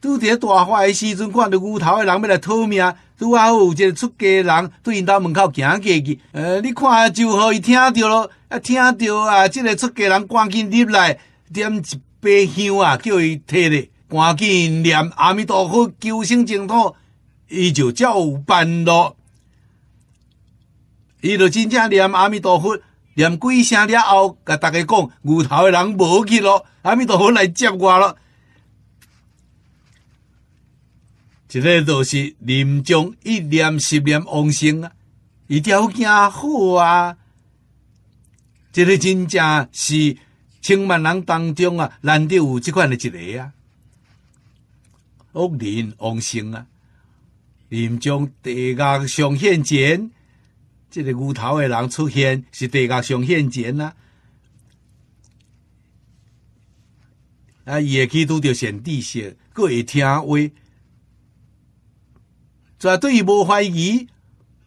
拄在大坏的时阵，看到牛头的人要来讨命，拄啊好有一个出家人对因兜门口行过去。呃，你看就好，伊听着咯，啊听着啊，即个出家人赶紧入来点一杯香啊，叫伊摕咧，赶紧念阿弥陀佛，求生净土。伊就照办咯，伊就真正念阿弥陀佛，念几声了后，甲大家讲，牛头的人无去咯，阿弥陀佛来接我咯。即个就是临终一念十念往生啊，伊条件好啊，这个真正是千万人当中啊，难得有这款的一个啊，恶人往生啊。临终地狱上现前，这个骨头的人出现是地狱上现前呐。啊，伊会以拄着上地学，佫会听话。绝对无怀疑，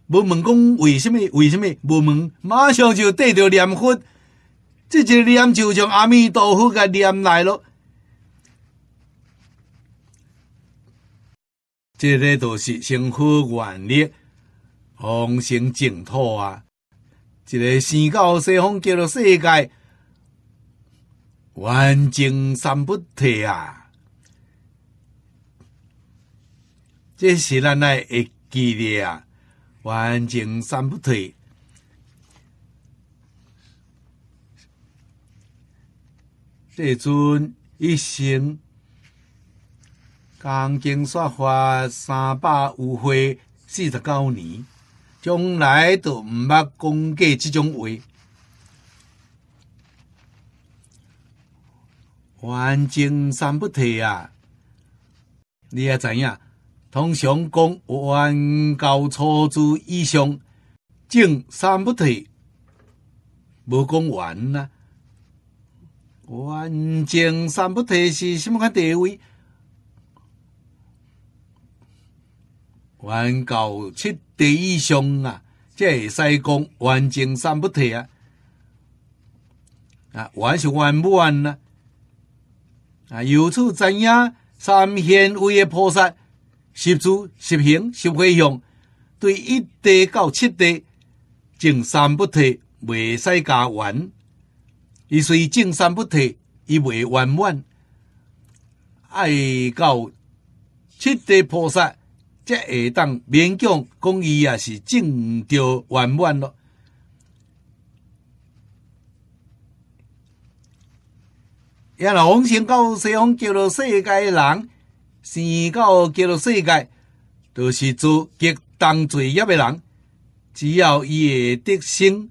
无问讲为什么，为什么无问，马上就缀着念佛。即一念就将阿弥陀佛甲念来咯。这个都是成佛原理，方行净土啊！一个生高西方极乐世界，万境三不退啊！这是咱来会记的啊，万境三不退。这尊一生。刚经说花三百五岁四十九年，从来都毋捌讲过即种话。完经三不退啊，你也知影。通常讲完高初祖以上，正三不退，无讲完啊。完经三不退是什么个地位？完到七地以上啊，即系西讲完成三不退啊，啊完是完不完呐？啊，由此知影三贤位的菩萨，十住、十行、十回向，对一地到七地，净三不退，未使加完。伊虽净三不退，伊未完满，爱到七地菩萨。这下当勉强讲伊也是正着圆满咯。因为王生到西方极乐世界的人，生到极乐世界都是做极当罪业的人，只要伊会得生，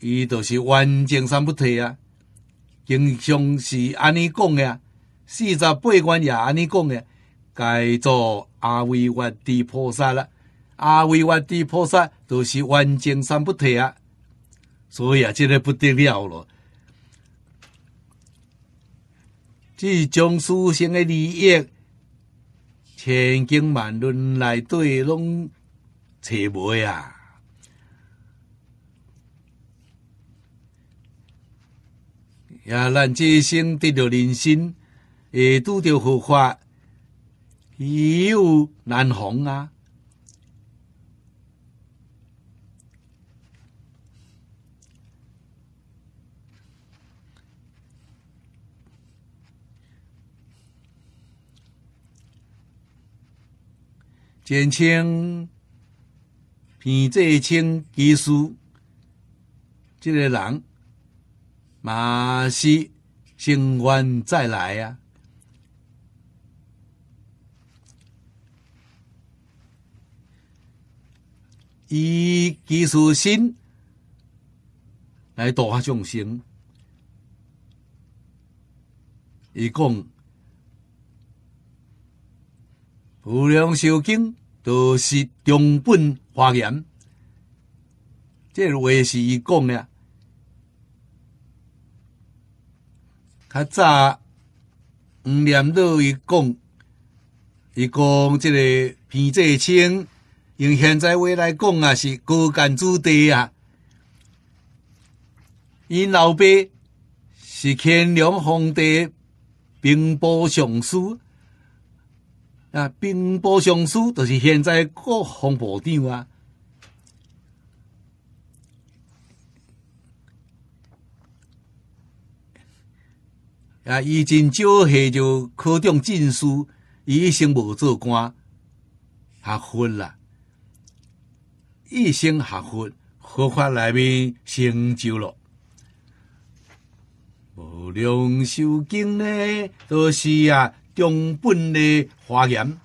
伊就是完整三不退啊。经常是安尼讲的啊，四十八关也安尼讲的。该做阿维瓦帝菩萨了，阿维瓦帝菩萨都是万劫三不退啊，所以啊，真的不得了了。即种私心的利益，千经万论来对拢找无啊。呀，咱这一生得到人心，会拄着佛法。有难行啊！减轻、变减清激素，这个人，嘛是生源再来啊。伊技术心来度化种生。伊讲《无量寿经》都是中本华严，这话是伊讲的。较早黄连道伊讲，伊讲即个偏济清。用现在话来讲啊，是高干子弟啊。伊老爸是乾隆皇帝兵部尚书啊，兵部尚书就是现在国防部长啊。啊，伊进少后就科中进士，伊一生无做官，他昏了。一生学佛，佛法内面成就了。无量寿经呢，都是啊中本的华严。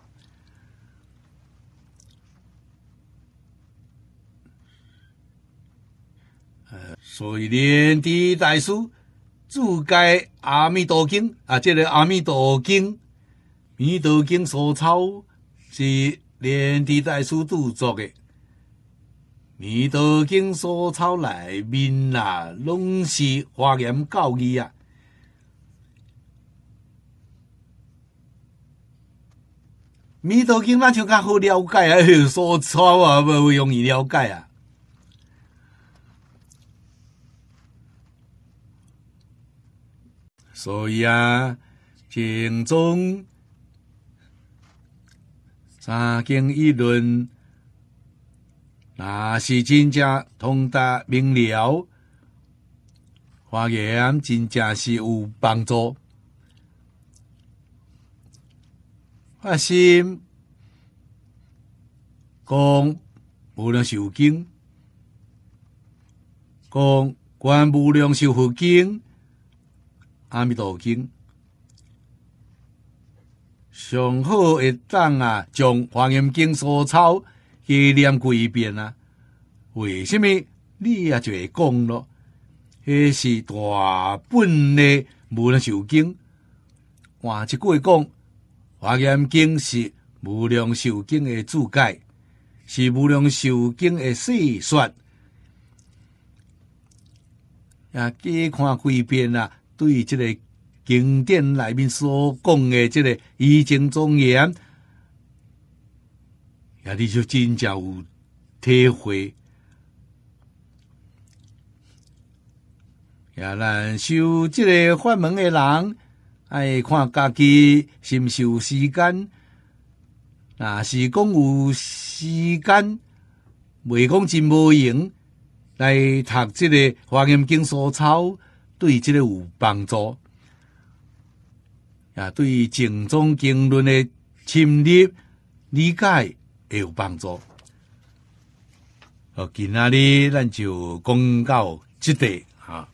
呃，所以莲池大师注解《阿弥陀经》啊，这个《阿弥陀经》、《弥陀经所抄是莲池大师著作的。弥陀经所钞内面啊，拢是华严教义啊。弥陀经那就较好了解啊，所钞啊不容易了解啊。所以啊，经中三经一论。啊，是真正通达明了，黄岩真正是有帮助。发心讲，无量寿经，讲观无量寿佛经，阿弥陀经。上好会当啊，将黄岩经所抄。借念过一遍啊。为什么你也就会讲咯？迄是大本的无量寿经。换句话讲，华严经是无量寿经的注解，是无量寿经的细说。啊，借看几遍啊，对这个经典里面所讲的这个已经庄严。也你就真正有体会，也咱修这个法门的人，爱看家己是是有时间，哪是讲有时间，袂讲真无用，来读这个《华严经》疏钞，对这个有帮助，也对《经中经论》的深入理解。也有帮助。好，今仔日咱就讲到即地，哈。